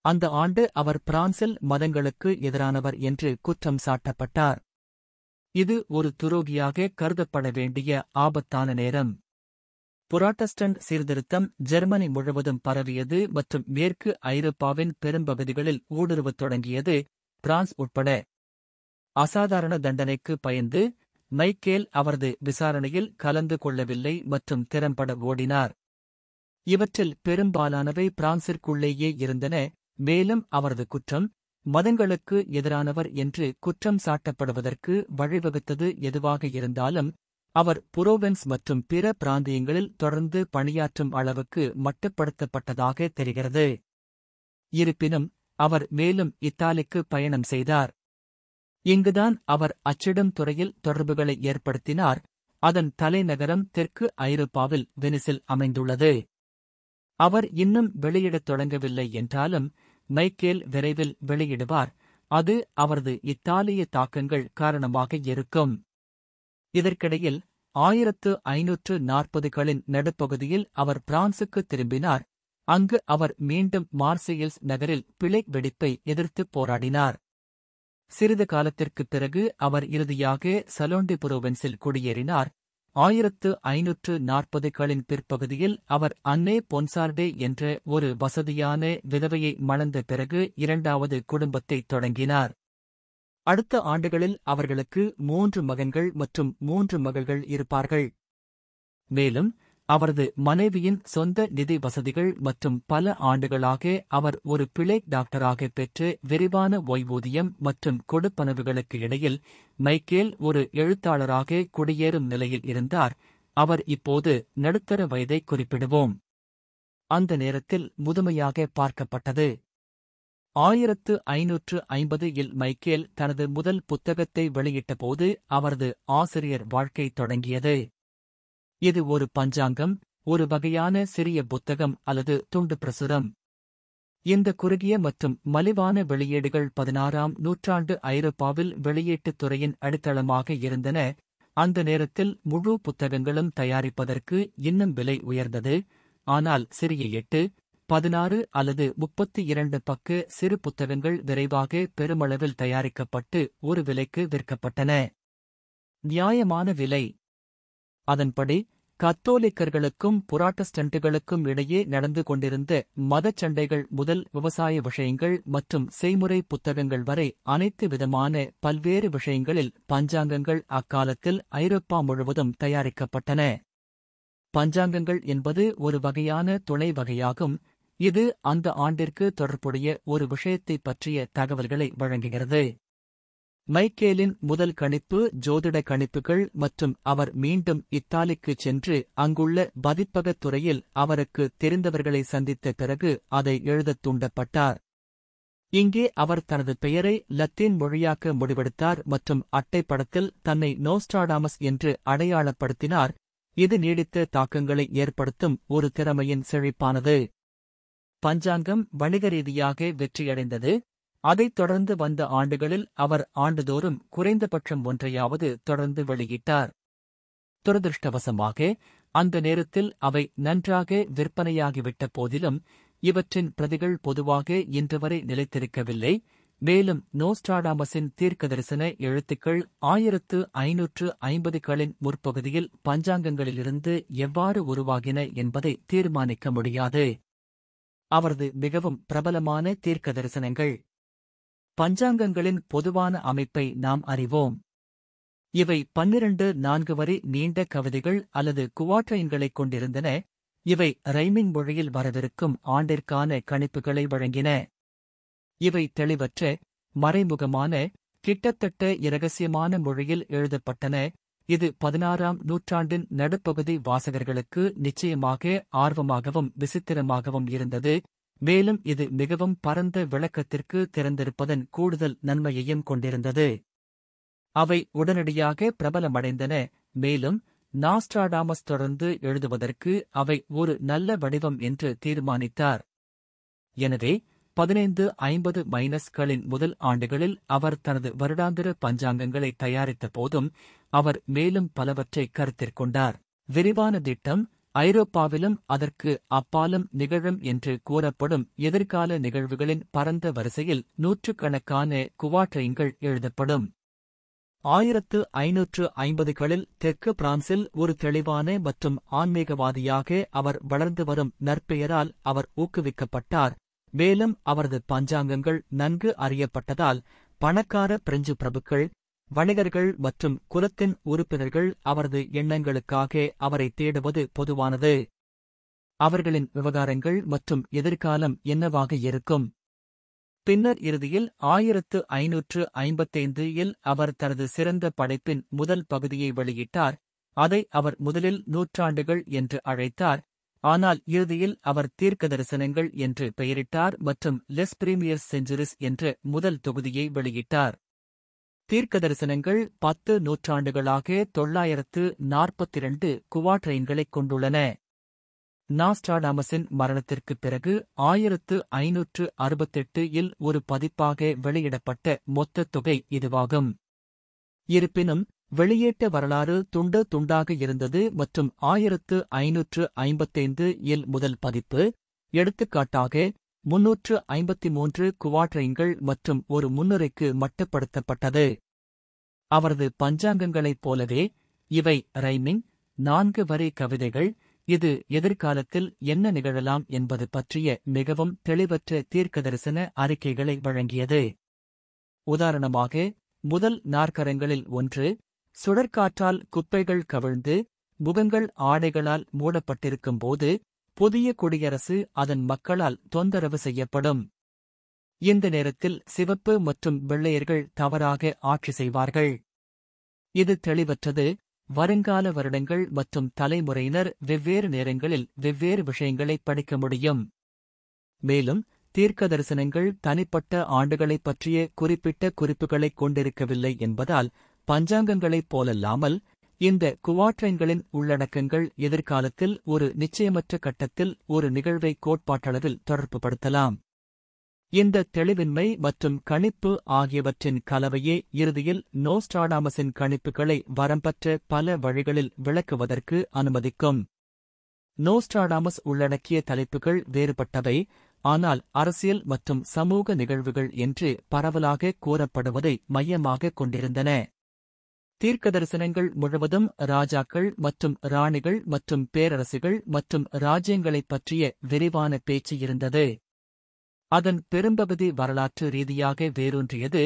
அந்த ஆண்டு அவர் பிரான்சில் மதங்களுக்கு எதிரானவர் என்று குற்றம் சாட்டப்பட்டார் இது ஒரு துரோகியாக கருதப்பட வேண்டிய ஆபத்தான நேரம் புராட்டஸ்டன்ட் சீர்திருத்தம் ஜெர்மனி முழுவதும் பரவியது மற்றும் மேற்கு ஐரோப்பாவின் பெரும்பகுதிகளில் ஊடுருவத் தொடங்கியது பிரான்ஸ் உட்பட அசாதாரண தண்டனைக்கு பயந்து மைக்கேல் அவரது விசாரணையில் கலந்து கொள்ளவில்லை மற்றும் திறம்பட ஓடினார் இவற்றில் பெரும்பாலானவை பிரான்சிற்குள்ளேயே இருந்தன மேலும் அவரது குற்றம் மதங்களுக்கு எதிரானவர் என்று குற்றம் சாட்டப்படுவதற்கு வழிவகுத்தது எதுவாக இருந்தாலும் அவர் புரோவென்ஸ் மற்றும் பிற பிராந்தியங்களில் தொடர்ந்து பணியாற்றும் அளவுக்கு மட்டுப்படுத்தப்பட்டதாக தெரிகிறது இருப்பினும் அவர் மேலும் இத்தாலிக்கு பயணம் செய்தார் இங்குதான் அவர் அச்சிடும் துறையில் தொடர்புகளை ஏற்படுத்தினார் அதன் தலைநகரம் தெற்கு ஐரோப்பாவில் வெனிசில் அமைந்துள்ளது அவர் இன்னும் வெளியிடத் தொடங்கவில்லை என்றாலும் மைக்கேல் விரைவில் வெளியிடுவார் அது அவரது இத்தாலிய தாக்கங்கள் காரணமாக இருக்கும் இதற்கிடையில் ஆயிரத்து ஐநூற்று நாற்பதுகளின் நடுப்பகுதியில் அவர் பிரான்சுக்கு திரும்பினார் அங்கு அவர் மீண்டும் மார்சியல்ஸ் நகரில் பிழை வெடிப்பை எதிர்த்து போராடினார் சிறிது காலத்திற்குப் பிறகு அவர் இறுதியாக சலோண்டிபுரோவென்ஸில் குடியேறினார் ஆயிரத்து ஐநூற்று நாற்பதுகளின் பிற்பகுதியில் அவர் அன்னே பொன்சார்டே என்ற ஒரு வசதியான விதவையை மணந்த பிறகு இரண்டாவது குடும்பத்தை தொடங்கினார் அடுத்த ஆண்டுகளில் அவர்களுக்கு மூன்று மகன்கள் மற்றும் மூன்று மகள்கள் இருப்பார்கள் மேலும் அவரது மனைவியின் சொந்த நிதி வசதிகள் மற்றும் பல ஆண்டுகளாக அவர் ஒரு பிழை டாக்டராக பெற்று விரிவான ஓய்வூதியம் மற்றும் கொடுப்பனவுகளுக்கு இடையில் மைக்கேல் ஒரு எழுத்தாளராக குடியேறும் நிலையில் இருந்தார் அவர் இப்போது நடுத்தர வயதை குறிப்பிடுவோம் அந்த நேரத்தில் முதுமையாக பார்க்கப்பட்டது ஆயிரத்து ஐநூற்று ஐம்பது இல் மைக்கேல் தனது முதல் புத்தகத்தை வெளியிட்டபோது அவரது ஆசிரியர் வாழ்க்கை தொடங்கியது இது ஒரு பஞ்சாங்கம் ஒரு வகையான சிறிய புத்தகம் அல்லது துண்டு பிரசுரம் இந்த குறுகிய மற்றும் மலிவான வெளியீடுகள் பதினாறாம் நூற்றாண்டு ஐரோப்பாவில் வெளியீட்டுத் துறையின் அடித்தளமாக இருந்தன அந்த நேரத்தில் முழு புத்தகங்களும் தயாரிப்பதற்கு இன்னும் விலை உயர்ந்தது ஆனால் சிறிய எட்டு பதினாறு அல்லது முப்பத்தி இரண்டு பக்க சிறு புத்தகங்கள் விரைவாக பெருமளவில் தயாரிக்கப்பட்டு ஒரு விலைக்கு விற்கப்பட்டன நியாயமான விலை அதன்படி கத்தோலிக்கர்களுக்கும் புராட்டஸ்டண்டுகளுக்கும் இடையே நடந்து கொண்டிருந்த மதச் சண்டைகள் முதல் விவசாய விஷயங்கள் மற்றும் செய்முறை புத்தகங்கள் வரை அனைத்து விதமான பல்வேறு விஷயங்களில் பஞ்சாங்கங்கள் அக்காலத்தில் ஐரோப்பா முழுவதும் தயாரிக்கப்பட்டன பஞ்சாங்கங்கள் என்பது ஒரு வகையான துணை வகையாகும் இது அந்த ஆண்டிற்கு தொடர்புடைய ஒரு விஷயத்தைப் பற்றிய தகவல்களை வழங்குகிறது மைக்கேலின் முதல் கணிப்பு ஜோதிட கணிப்புகள் மற்றும் அவர் மீண்டும் இத்தாலிக்கு சென்று அங்குள்ள பதிப்பகத் துறையில் அவருக்கு தெரிந்தவர்களை சந்தித்த பிறகு அதை எழுதத் தூண்டப்பட்டார் இங்கே அவர் தனது பெயரை லத்தீன் மொழியாக்க முடிவெடுத்தார் மற்றும் அட்டைப்படத்தில் தன்னை நோஸ்டாடாமஸ் என்று அடையாளப்படுத்தினார் இது நீடித்த தாக்கங்களை ஏற்படுத்தும் ஒரு திறமையின் செழிப்பானது பஞ்சாங்கம் வணிக ரீதியாக வெற்றியடைந்தது அதைத் தொடர்ந்து வந்த ஆண்டுகளில் அவர் ஆண்டுதோறும் குறைந்தபட்சம் ஒன்றையாவது தொடர்ந்து வெளியிட்டார் துரதிருஷ்டவசமாக அந்த நேரத்தில் அவை நன்றாக விற்பனையாகிவிட்ட போதிலும் இவற்றின் பிரதிகள் பொதுவாக இன்றுவரை நிலைத்திருக்கவில்லை மேலும் நோஸ்டாடாமஸின் தீர்க்கதரிசன எழுத்துக்கள் ஆயிரத்து ஐநூற்று ஐம்பதுகளின் முற்பகுதியில் பஞ்சாங்கங்களிலிருந்து எவ்வாறு உருவாகின என்பதை தீர்மானிக்க முடியாது அவரது மிகவும் பிரபலமான தீர்க்க தரிசனங்கள் பஞ்சாங்கங்களின் பொதுவான அமைப்பை நாம் அறிவோம் இவை பன்னிரண்டு நான்கு வரை நீண்ட கவிதைகள் அல்லது குவாட்ரைன்களைக் கொண்டிருந்தன இவை ரைமிங் மொழியில் வரவிருக்கும் ஆண்டிற்கான கணிப்புகளை வழங்கின இவை தெளிவற்ற மறைமுகமான கிட்டத்தட்ட இரகசியமான மொழியில் எழுதப்பட்டன இது பதினாறாம் நூற்றாண்டின் நடுப்பகுதி வாசகர்களுக்கு நிச்சயமாக ஆர்வமாகவும் விசித்திரமாகவும் இருந்தது மேலும் இது மிகவும் பரந்த விளக்கத்திற்கு திறந்திருப்பதன் கூடுதல் நன்மையையும் கொண்டிருந்தது அவை உடனடியாக பிரபலமடைந்தன மேலும் நாஸ்ட்ராடாமஸ் தொடர்ந்து எழுதுவதற்கு அவை ஒரு நல்ல வடிவம் என்று தீர்மானித்தார் எனவே பதினைந்து ஐம்பது மைனஸ்களின் முதல் ஆண்டுகளில் அவர் தனது வருடாந்திர பஞ்சாங்கங்களை தயாரித்த போதும் அவர் மேலும் பலவற்றை கருத்திற்கொண்டார் விரிவான திட்டம் ஐரோப்பாவிலும் அதற்கு அப்பாலும் நிகழும் என்று கூறப்படும் எதிர்கால நிகழ்வுகளின் பரந்த வரிசையில் நூற்றுக்கணக்கான குவாட்ரைன்கள் எழுதப்படும் ஆயிரத்து ஐநூற்று ஐம்பதுகளில் தெற்கு பிரான்சில் ஒரு தெளிவான மற்றும் ஆன்மீகவாதியாக அவர் வளர்ந்து வரும் நற்பெயரால் அவர் ஊக்குவிக்கப்பட்டார் மேலும் அவரது பஞ்சாங்கங்கள் நன்கு அறியப்பட்டதால் பணக்கார பிரெஞ்சு பிரபுக்கள் வணிகர்கள் மற்றும் குலத்தின் உறுப்பினர்கள் அவரது எண்ணங்களுக்காக அவரை தேடுவது பொதுவானது அவர்களின் விவகாரங்கள் மற்றும் எதிர்காலம் என்னவாக இருக்கும் பின்னர் இறுதியில் ஆயிரத்து ஐநூற்று ஐம்பத்தைந்து இல் அவர் தனது சிறந்த படைப்பின் முதல் பகுதியை வெளியிட்டார் அதை அவர் முதலில் நூற்றாண்டுகள் என்று அழைத்தார் ஆனால் இறுதியில் அவர் தீர்க்க தரிசனங்கள் என்று பெயரிட்டார் மற்றும் லெஸ் பிரீமியர் செஞ்சுரிஸ் என்ற முதல் தொகுதியை வெளியிட்டார் தீர்க்கதரிசனங்கள் பத்து நூற்றாண்டுகளாக தொள்ளாயிரத்து நாற்பத்திரண்டு குவாட்ரெயின்களைக் கொண்டுள்ளன நாஸ்டாடாமஸின் மரணத்திற்குப் பிறகு ஆயிரத்து ஐநூற்று அறுபத்தெட்டு இல் ஒரு பதிப்பாக வெளியிடப்பட்ட மொத்த தொகை இதுவாகும் இருப்பினும் வெளியேற்ற வரலாறு துண்டு துண்டாக இருந்தது மற்றும் ஆயிரத்து ஐநூற்று ஐம்பத்தைந்து இல் முதல் பதிப்பு எடுத்துக்காட்டாக முன்னூற்று ஐம்பத்தி மூன்று குவாட்ரைன்கள் மற்றும் ஒரு முன்னுரைக்கு மட்டுப்படுத்தப்பட்டது அவரது பஞ்சாங்கங்களைப் போலவே இவை ரைமிங் நான்கு வரை கவிதைகள் இது எதிர்காலத்தில் என்ன நிகழலாம் என்பது பற்றிய மிகவும் தெளிவற்ற தீர்க்கதரிசன அறிக்கைகளை வழங்கியது உதாரணமாக முதல் நாற்கரங்களில் ஒன்று சுழற்காற்றால் குப்பைகள் கவிழ்ந்து முகங்கள் ஆடைகளால் மூடப்பட்டிருக்கும்போது புதிய குடியரசு அதன் மக்களால் தொந்தரவு செய்யப்படும் இந்த நேரத்தில் சிவப்பு மற்றும் வெள்ளையர்கள் தவறாக ஆட்சி செய்வார்கள் இது தெளிவற்றது வருங்கால வருடங்கள் மற்றும் தலைமுறையினர் வெவ்வேறு நேரங்களில் வெவ்வேறு விஷயங்களை படிக்க முடியும் மேலும் தீர்க்க தரிசனங்கள் தனிப்பட்ட ஆண்டுகளைப் பற்றிய குறிப்பிட்ட குறிப்புகளைக் கொண்டிருக்கவில்லை என்பதால் பஞ்சாங்கங்களைப் போலல்லாமல் இந்த குவாட்ரைன்களின் உள்ளடக்கங்கள் எதிர்காலத்தில் ஒரு நிச்சயமற்ற கட்டத்தில் ஒரு நிகழ்வை கோட்பாட்டளவில் படுத்தலாம் இந்த தெளிவின்மை மற்றும் கணிப்பு ஆகியவற்றின் கலவையே இறுதியில் நோஸ்டாடாமஸின் கணிப்புகளை வரம்பற்ற பல வழிகளில் விளக்குவதற்கு அனுமதிக்கும் நோஸ்டாடாமஸ் உள்ளடக்கிய தலைப்புகள் வேறுபட்டவை ஆனால் அரசியல் மற்றும் சமூக நிகழ்வுகள் என்று பரவலாக கூறப்படுவதை மையமாக கொண்டிருந்தன தீர்க்கதரிசனங்கள் முழுவதும் ராஜாக்கள் மற்றும் ராணிகள் மற்றும் பேரரசுகள் மற்றும் ராஜ்யங்களைப் பற்றிய விரிவான பேச்சு இருந்தது அதன் பெரும்பகுதி வரலாற்று ரீதியாக வேரூன்றியது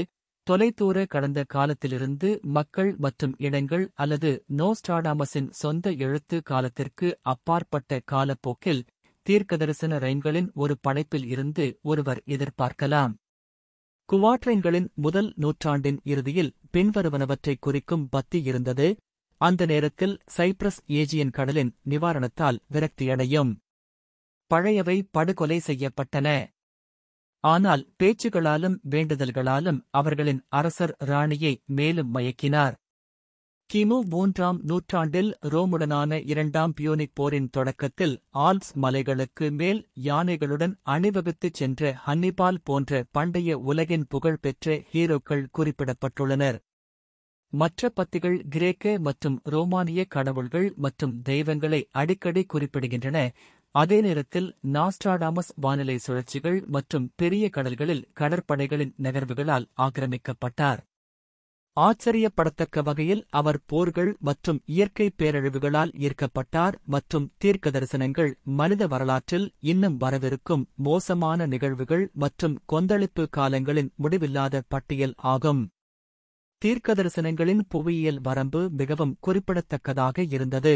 தொலைதூர கடந்த காலத்திலிருந்து மக்கள் மற்றும் இடங்கள் அல்லது நோஸ்டாடாமஸின் சொந்த எழுத்து காலத்திற்கு அப்பாற்பட்ட காலப்போக்கில் தீர்க்கதரிசன ரைன்களின் ஒரு படைப்பில் இருந்து ஒருவர் எதிர்பார்க்கலாம் குவாட்ரைன்களின் முதல் நூற்றாண்டின் இறுதியில் பின்வருவனவற்றை குறிக்கும் பத்தி இருந்தது அந்த நேரத்தில் சைப்ரஸ் ஏஜியன் கடலின் நிவாரணத்தால் விரக்தியடையும் பழையவை படுகொலை செய்யப்பட்டன ஆனால் பேச்சுகளாலும் வேண்டுதல்களாலும் அவர்களின் அரசர் ராணியை மேலும் மயக்கினார் கிமு மூன்றாம் நூற்றாண்டில் ரோமுடனான இரண்டாம் பியோனிக் போரின் தொடக்கத்தில் ஆல்ப்ஸ் மலைகளுக்கு மேல் யானைகளுடன் அணிவகுத்துச் சென்ற ஹன்னிபால் போன்ற பண்டைய உலகின் புகழ்பெற்ற ஹீரோக்கள் குறிப்பிடப்பட்டுள்ளனர் மற்ற பத்திகள் கிரேக்க மற்றும் ரோமானிய கடவுள்கள் மற்றும் தெய்வங்களை அடிக்கடி குறிப்பிடுகின்றன அதே நேரத்தில் நாஸ்ட்ராடாமஸ் வானிலை சுழற்சிகள் மற்றும் பெரிய கடல்களில் கடற்படைகளின் நகர்வுகளால் ஆக்கிரமிக்கப்பட்டார் ஆச்சரியப்படத்தக்க வகையில் அவர் போர்கள் மற்றும் இயற்கை பேரழிவுகளால் ஈர்க்கப்பட்டார் மற்றும் தீர்க்கதரிசனங்கள் மனித வரலாற்றில் இன்னும் வரவிருக்கும் மோசமான நிகழ்வுகள் மற்றும் கொந்தளிப்பு காலங்களின் முடிவில்லாத பட்டியல் ஆகும் தீர்க்கதரிசனங்களின் புவியியல் வரம்பு மிகவும் குறிப்பிடத்தக்கதாக இருந்தது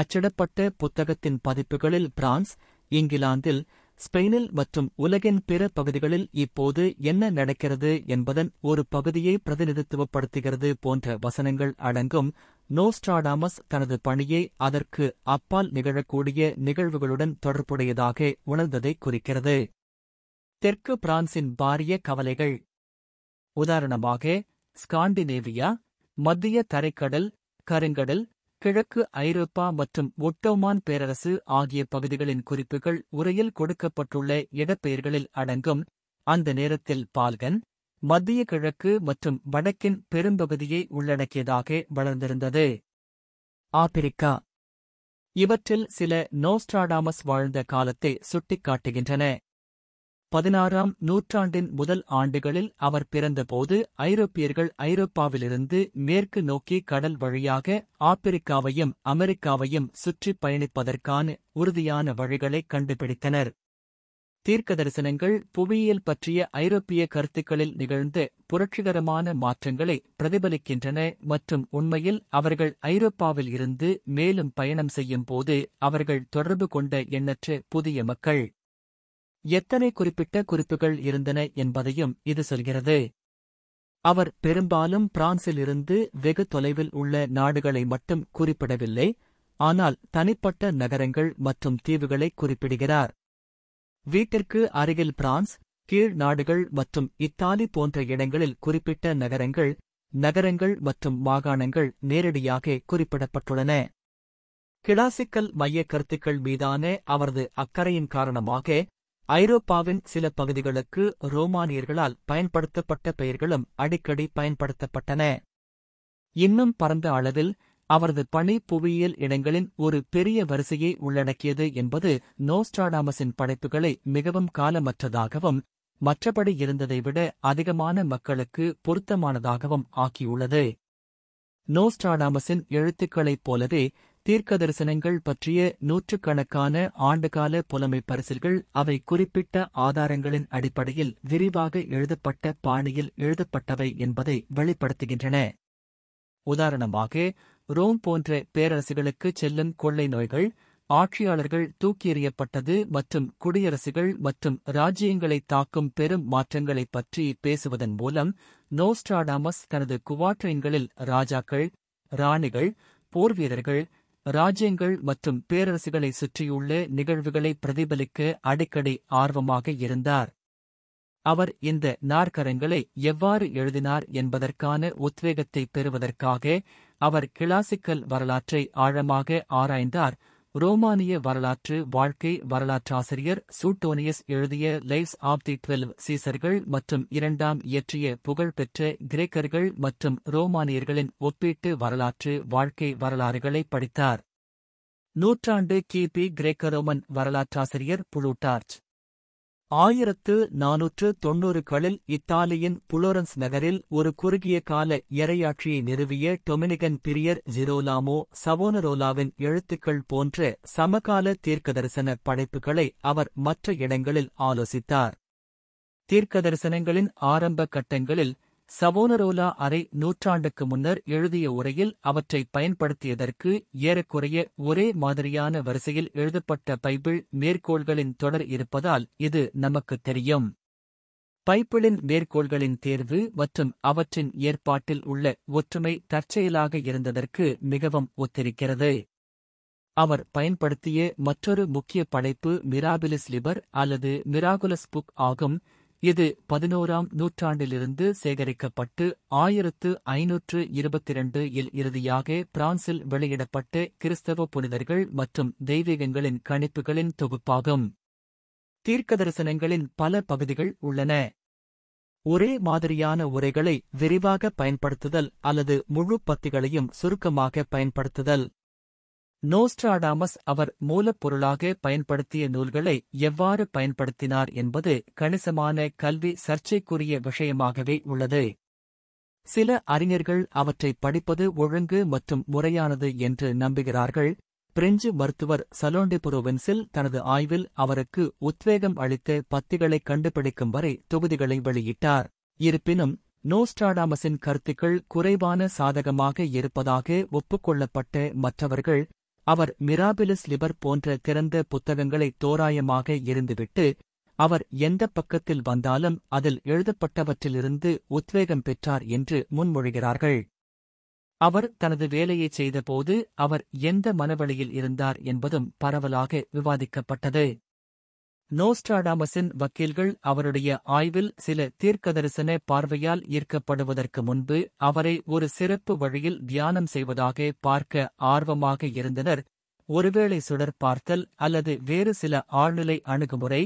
அச்சிடப்பட்ட புத்தகத்தின் பதிப்புகளில் பிரான்ஸ் இங்கிலாந்தில் ஸ்பெயினில் மற்றும் உலகின் பிற பகுதிகளில் இப்போது என்ன நடக்கிறது என்பதன் ஒரு பகுதியை பிரதிநிதித்துவப்படுத்துகிறது போன்ற வசனங்கள் அடங்கும் நோஸ்ட்ராடாமஸ் தனது பணியை அதற்கு அப்பால் நிகழக்கூடிய நிகழ்வுகளுடன் தொடர்புடையதாக உணர்ந்ததை குறிக்கிறது தெற்கு பிரான்சின் பாரிய கவலைகள் உதாரணமாக ஸ்காண்டினேவியா மத்திய தரைக்கடல் கருங்கடல் கிழக்கு ஐரோப்பா மற்றும் ஒட்டோமான் பேரரசு ஆகிய பகுதிகளின் குறிப்புகள் உரையில் கொடுக்கப்பட்டுள்ள இடப்பெயர்களில் அடங்கும் அந்த நேரத்தில் பால்கன் மத்திய கிழக்கு மற்றும் வடக்கின் பெரும்பகுதியை உள்ளடக்கியதாக வளர்ந்திருந்தது ஆப்பிரிக்கா இவற்றில் சில நோஸ்ட்ராடாமஸ் வாழ்ந்த காலத்தை சுட்டிக்காட்டுகின்றன பதினாறாம் நூற்றாண்டின் முதல் ஆண்டுகளில் அவர் பிறந்தபோது ஐரோப்பியர்கள் ஐரோப்பாவிலிருந்து மேற்கு நோக்கி கடல் வழியாக ஆப்பிரிக்காவையும் அமெரிக்காவையும் சுற்றி பயணிப்பதற்கான உறுதியான வழிகளை கண்டுபிடித்தனர் தீர்க்க தரிசனங்கள் புவியியல் பற்றிய ஐரோப்பிய கருத்துக்களில் நிகழ்ந்த புரட்சிகரமான மாற்றங்களை பிரதிபலிக்கின்றன மற்றும் உண்மையில் அவர்கள் ஐரோப்பாவில் இருந்து மேலும் பயணம் செய்யும் போது அவர்கள் தொடர்பு கொண்ட எண்ணற்ற புதிய மக்கள் எத்தனை குறிப்பிட்ட குறிப்புகள் இருந்தன என்பதையும் இது சொல்கிறது அவர் பெரும்பாலும் பிரான்சிலிருந்து வெகு தொலைவில் உள்ள நாடுகளை மட்டும் குறிப்பிடவில்லை ஆனால் தனிப்பட்ட நகரங்கள் மற்றும் தீவுகளை குறிப்பிடுகிறார் வீட்டிற்கு அருகில் பிரான்ஸ் கீழ் நாடுகள் மற்றும் இத்தாலி போன்ற இடங்களில் குறிப்பிட்ட நகரங்கள் நகரங்கள் மற்றும் மாகாணங்கள் நேரடியாக குறிப்பிடப்பட்டுள்ளன கிளாசிக்கல் மைய கருத்துக்கள் மீதான அவரது அக்கறையின் காரணமாக ஐரோப்பாவின் சில பகுதிகளுக்கு ரோமானியர்களால் பயன்படுத்தப்பட்ட பெயர்களும் அடிக்கடி பயன்படுத்தப்பட்டன இன்னும் பரந்த அளவில் அவரது பணி புவியியல் இடங்களின் ஒரு பெரிய வரிசையை உள்ளடக்கியது என்பது நோஸ்டாடாமஸின் படைப்புகளை மிகவும் காலமற்றதாகவும் மற்றபடி இருந்ததை விட அதிகமான மக்களுக்கு பொருத்தமானதாகவும் ஆக்கியுள்ளது நோஸ்டாடாமஸின் எழுத்துக்களைப் போலவே தீர்க்கதரிசனங்கள் பற்றிய நூற்றுக்கணக்கான ஆண்டுகால புலமை பரிசில்கள் அவை குறிப்பிட்ட ஆதாரங்களின் அடிப்படையில் விரிவாக எழுதப்பட்ட பாணியில் எழுதப்பட்டவை என்பதை வெளிப்படுத்துகின்றன உதாரணமாக ரோம் போன்ற பேரரசுகளுக்கு செல்லும் கொள்ளை நோய்கள் ஆட்சியாளர்கள் தூக்கியெறியப்பட்டது மற்றும் குடியரசுகள் மற்றும் ராஜ்யங்களை தாக்கும் பெரும் மாற்றங்களைப் பற்றி பேசுவதன் மூலம் நோஸ்ட்ராடாமஸ் தனது குவாட்ரைன்களில் ராஜாக்கள் ராணிகள் போர்வீரர்கள் ராஜ்யங்கள் மற்றும் பேரரசுகளை சுற்றியுள்ள நிகழ்வுகளை பிரதிபலிக்க அடிக்கடி ஆர்வமாக இருந்தார் அவர் இந்த நாற்கரங்களை எவ்வாறு எழுதினார் என்பதற்கான உத்வேகத்தை பெறுவதற்காக அவர் கிளாசிக்கல் வரலாற்றை ஆழமாக ஆராய்ந்தார் ரோமானிய வரலாற்று வாழ்க்கை வரலாற்றாசிரியர் சூட்டோனியஸ் எழுதிய லைவ்ஸ் ஆப் தி டுவெல் சீசர்கள் மற்றும் இரண்டாம் இயற்றிய புகழ்பெற்ற கிரேக்கர்கள் மற்றும் ரோமானியர்களின் ஒப்பீட்டு வரலாற்று வாழ்க்கை வரலாறுகளை படித்தார் நூற்றாண்டு கிபி கிரேக்க ரோமன் வரலாற்றாசிரியர் புளூட்டார்ச் ஆயிரத்து நாநூற்று தொன்னூறுகளில் இத்தாலியின் புளோரன்ஸ் நகரில் ஒரு குறுகிய கால இரையாட்சியை நிறுவிய டொமினிகன் பிரியர் ஜிரோலாமோ சவோனரோலாவின் எழுத்துக்கள் போன்ற சமகால தீர்க்கதரிசன படைப்புகளை அவர் மற்ற இடங்களில் ஆலோசித்தார் தீர்க்கதரிசனங்களின் ஆரம்ப கட்டங்களில் சவோனரோலா அரை நூற்றாண்டுக்கு முன்னர் எழுதிய உரையில் அவற்றை பயன்படுத்தியதற்கு ஏறக்குறைய ஒரே மாதிரியான வரிசையில் எழுதப்பட்ட பைபிள் மேற்கோள்களின் தொடர் இருப்பதால் இது நமக்கு தெரியும் பைபிளின் மேற்கோள்களின் தேர்வு மற்றும் அவற்றின் ஏற்பாட்டில் உள்ள ஒற்றுமை தற்செயலாக இருந்ததற்கு மிகவும் ஒத்திருக்கிறது அவர் பயன்படுத்திய மற்றொரு முக்கிய படைப்பு மிராபிலிஸ் லிபர் அல்லது மிராகுலஸ் புக் ஆகும் இது பதினோராம் நூற்றாண்டிலிருந்து சேகரிக்கப்பட்டு ஆயிரத்து ஐநூற்று இருபத்திரண்டு இல் இறுதியாக பிரான்சில் வெளியிடப்பட்ட கிறிஸ்தவ புனிதர்கள் மற்றும் தெய்வீகங்களின் கணிப்புகளின் தொகுப்பாகும் தீர்க்கதரிசனங்களின் பல பகுதிகள் உள்ளன ஒரே மாதிரியான உரைகளை விரிவாக பயன்படுத்துதல் அல்லது முழு பத்திகளையும் சுருக்கமாக பயன்படுத்துதல் நோஸ்ட்ராடாமஸ் அவர் மூலப்பொருளாக பயன்படுத்திய நூல்களை எவ்வாறு பயன்படுத்தினார் என்பது கணிசமான கல்வி சர்ச்சைக்குரிய விஷயமாகவே உள்ளது சில அறிஞர்கள் அவற்றை படிப்பது ஒழுங்கு மற்றும் முறையானது என்று நம்புகிறார்கள் பிரெஞ்சு மருத்துவர் சலோண்டிபுரோவின்சில் தனது ஆய்வில் அவருக்கு உத்வேகம் அளித்த பத்திகளை கண்டுபிடிக்கும் வரை தொகுதிகளை வெளியிட்டார் இருப்பினும் நோஸ்டாடாமஸின் கருத்துக்கள் குறைவான சாதகமாக இருப்பதாக ஒப்புக்கொள்ளப்பட்ட மற்றவர்கள் அவர் மிராபிலஸ் லிபர் போன்ற திறந்த புத்தகங்களை தோராயமாக இருந்துவிட்டு அவர் எந்த பக்கத்தில் வந்தாலும் அதில் எழுதப்பட்டவற்றிலிருந்து உத்வேகம் பெற்றார் என்று முன்மொழிகிறார்கள் அவர் தனது வேலையை செய்தபோது அவர் எந்த மனவழியில் இருந்தார் என்பதும் பரவலாக விவாதிக்கப்பட்டது நோஸ்டாடாமஸின் வக்கீல்கள் அவருடைய ஆய்வில் சில தீர்க்கதரிசன பார்வையால் ஈர்க்கப்படுவதற்கு முன்பு அவரை ஒரு சிறப்பு வழியில் தியானம் செய்வதாக பார்க்க ஆர்வமாக இருந்தனர் ஒருவேளை சுடர் பார்த்தல் அல்லது வேறு சில ஆழ்நிலை அணுகுமுறை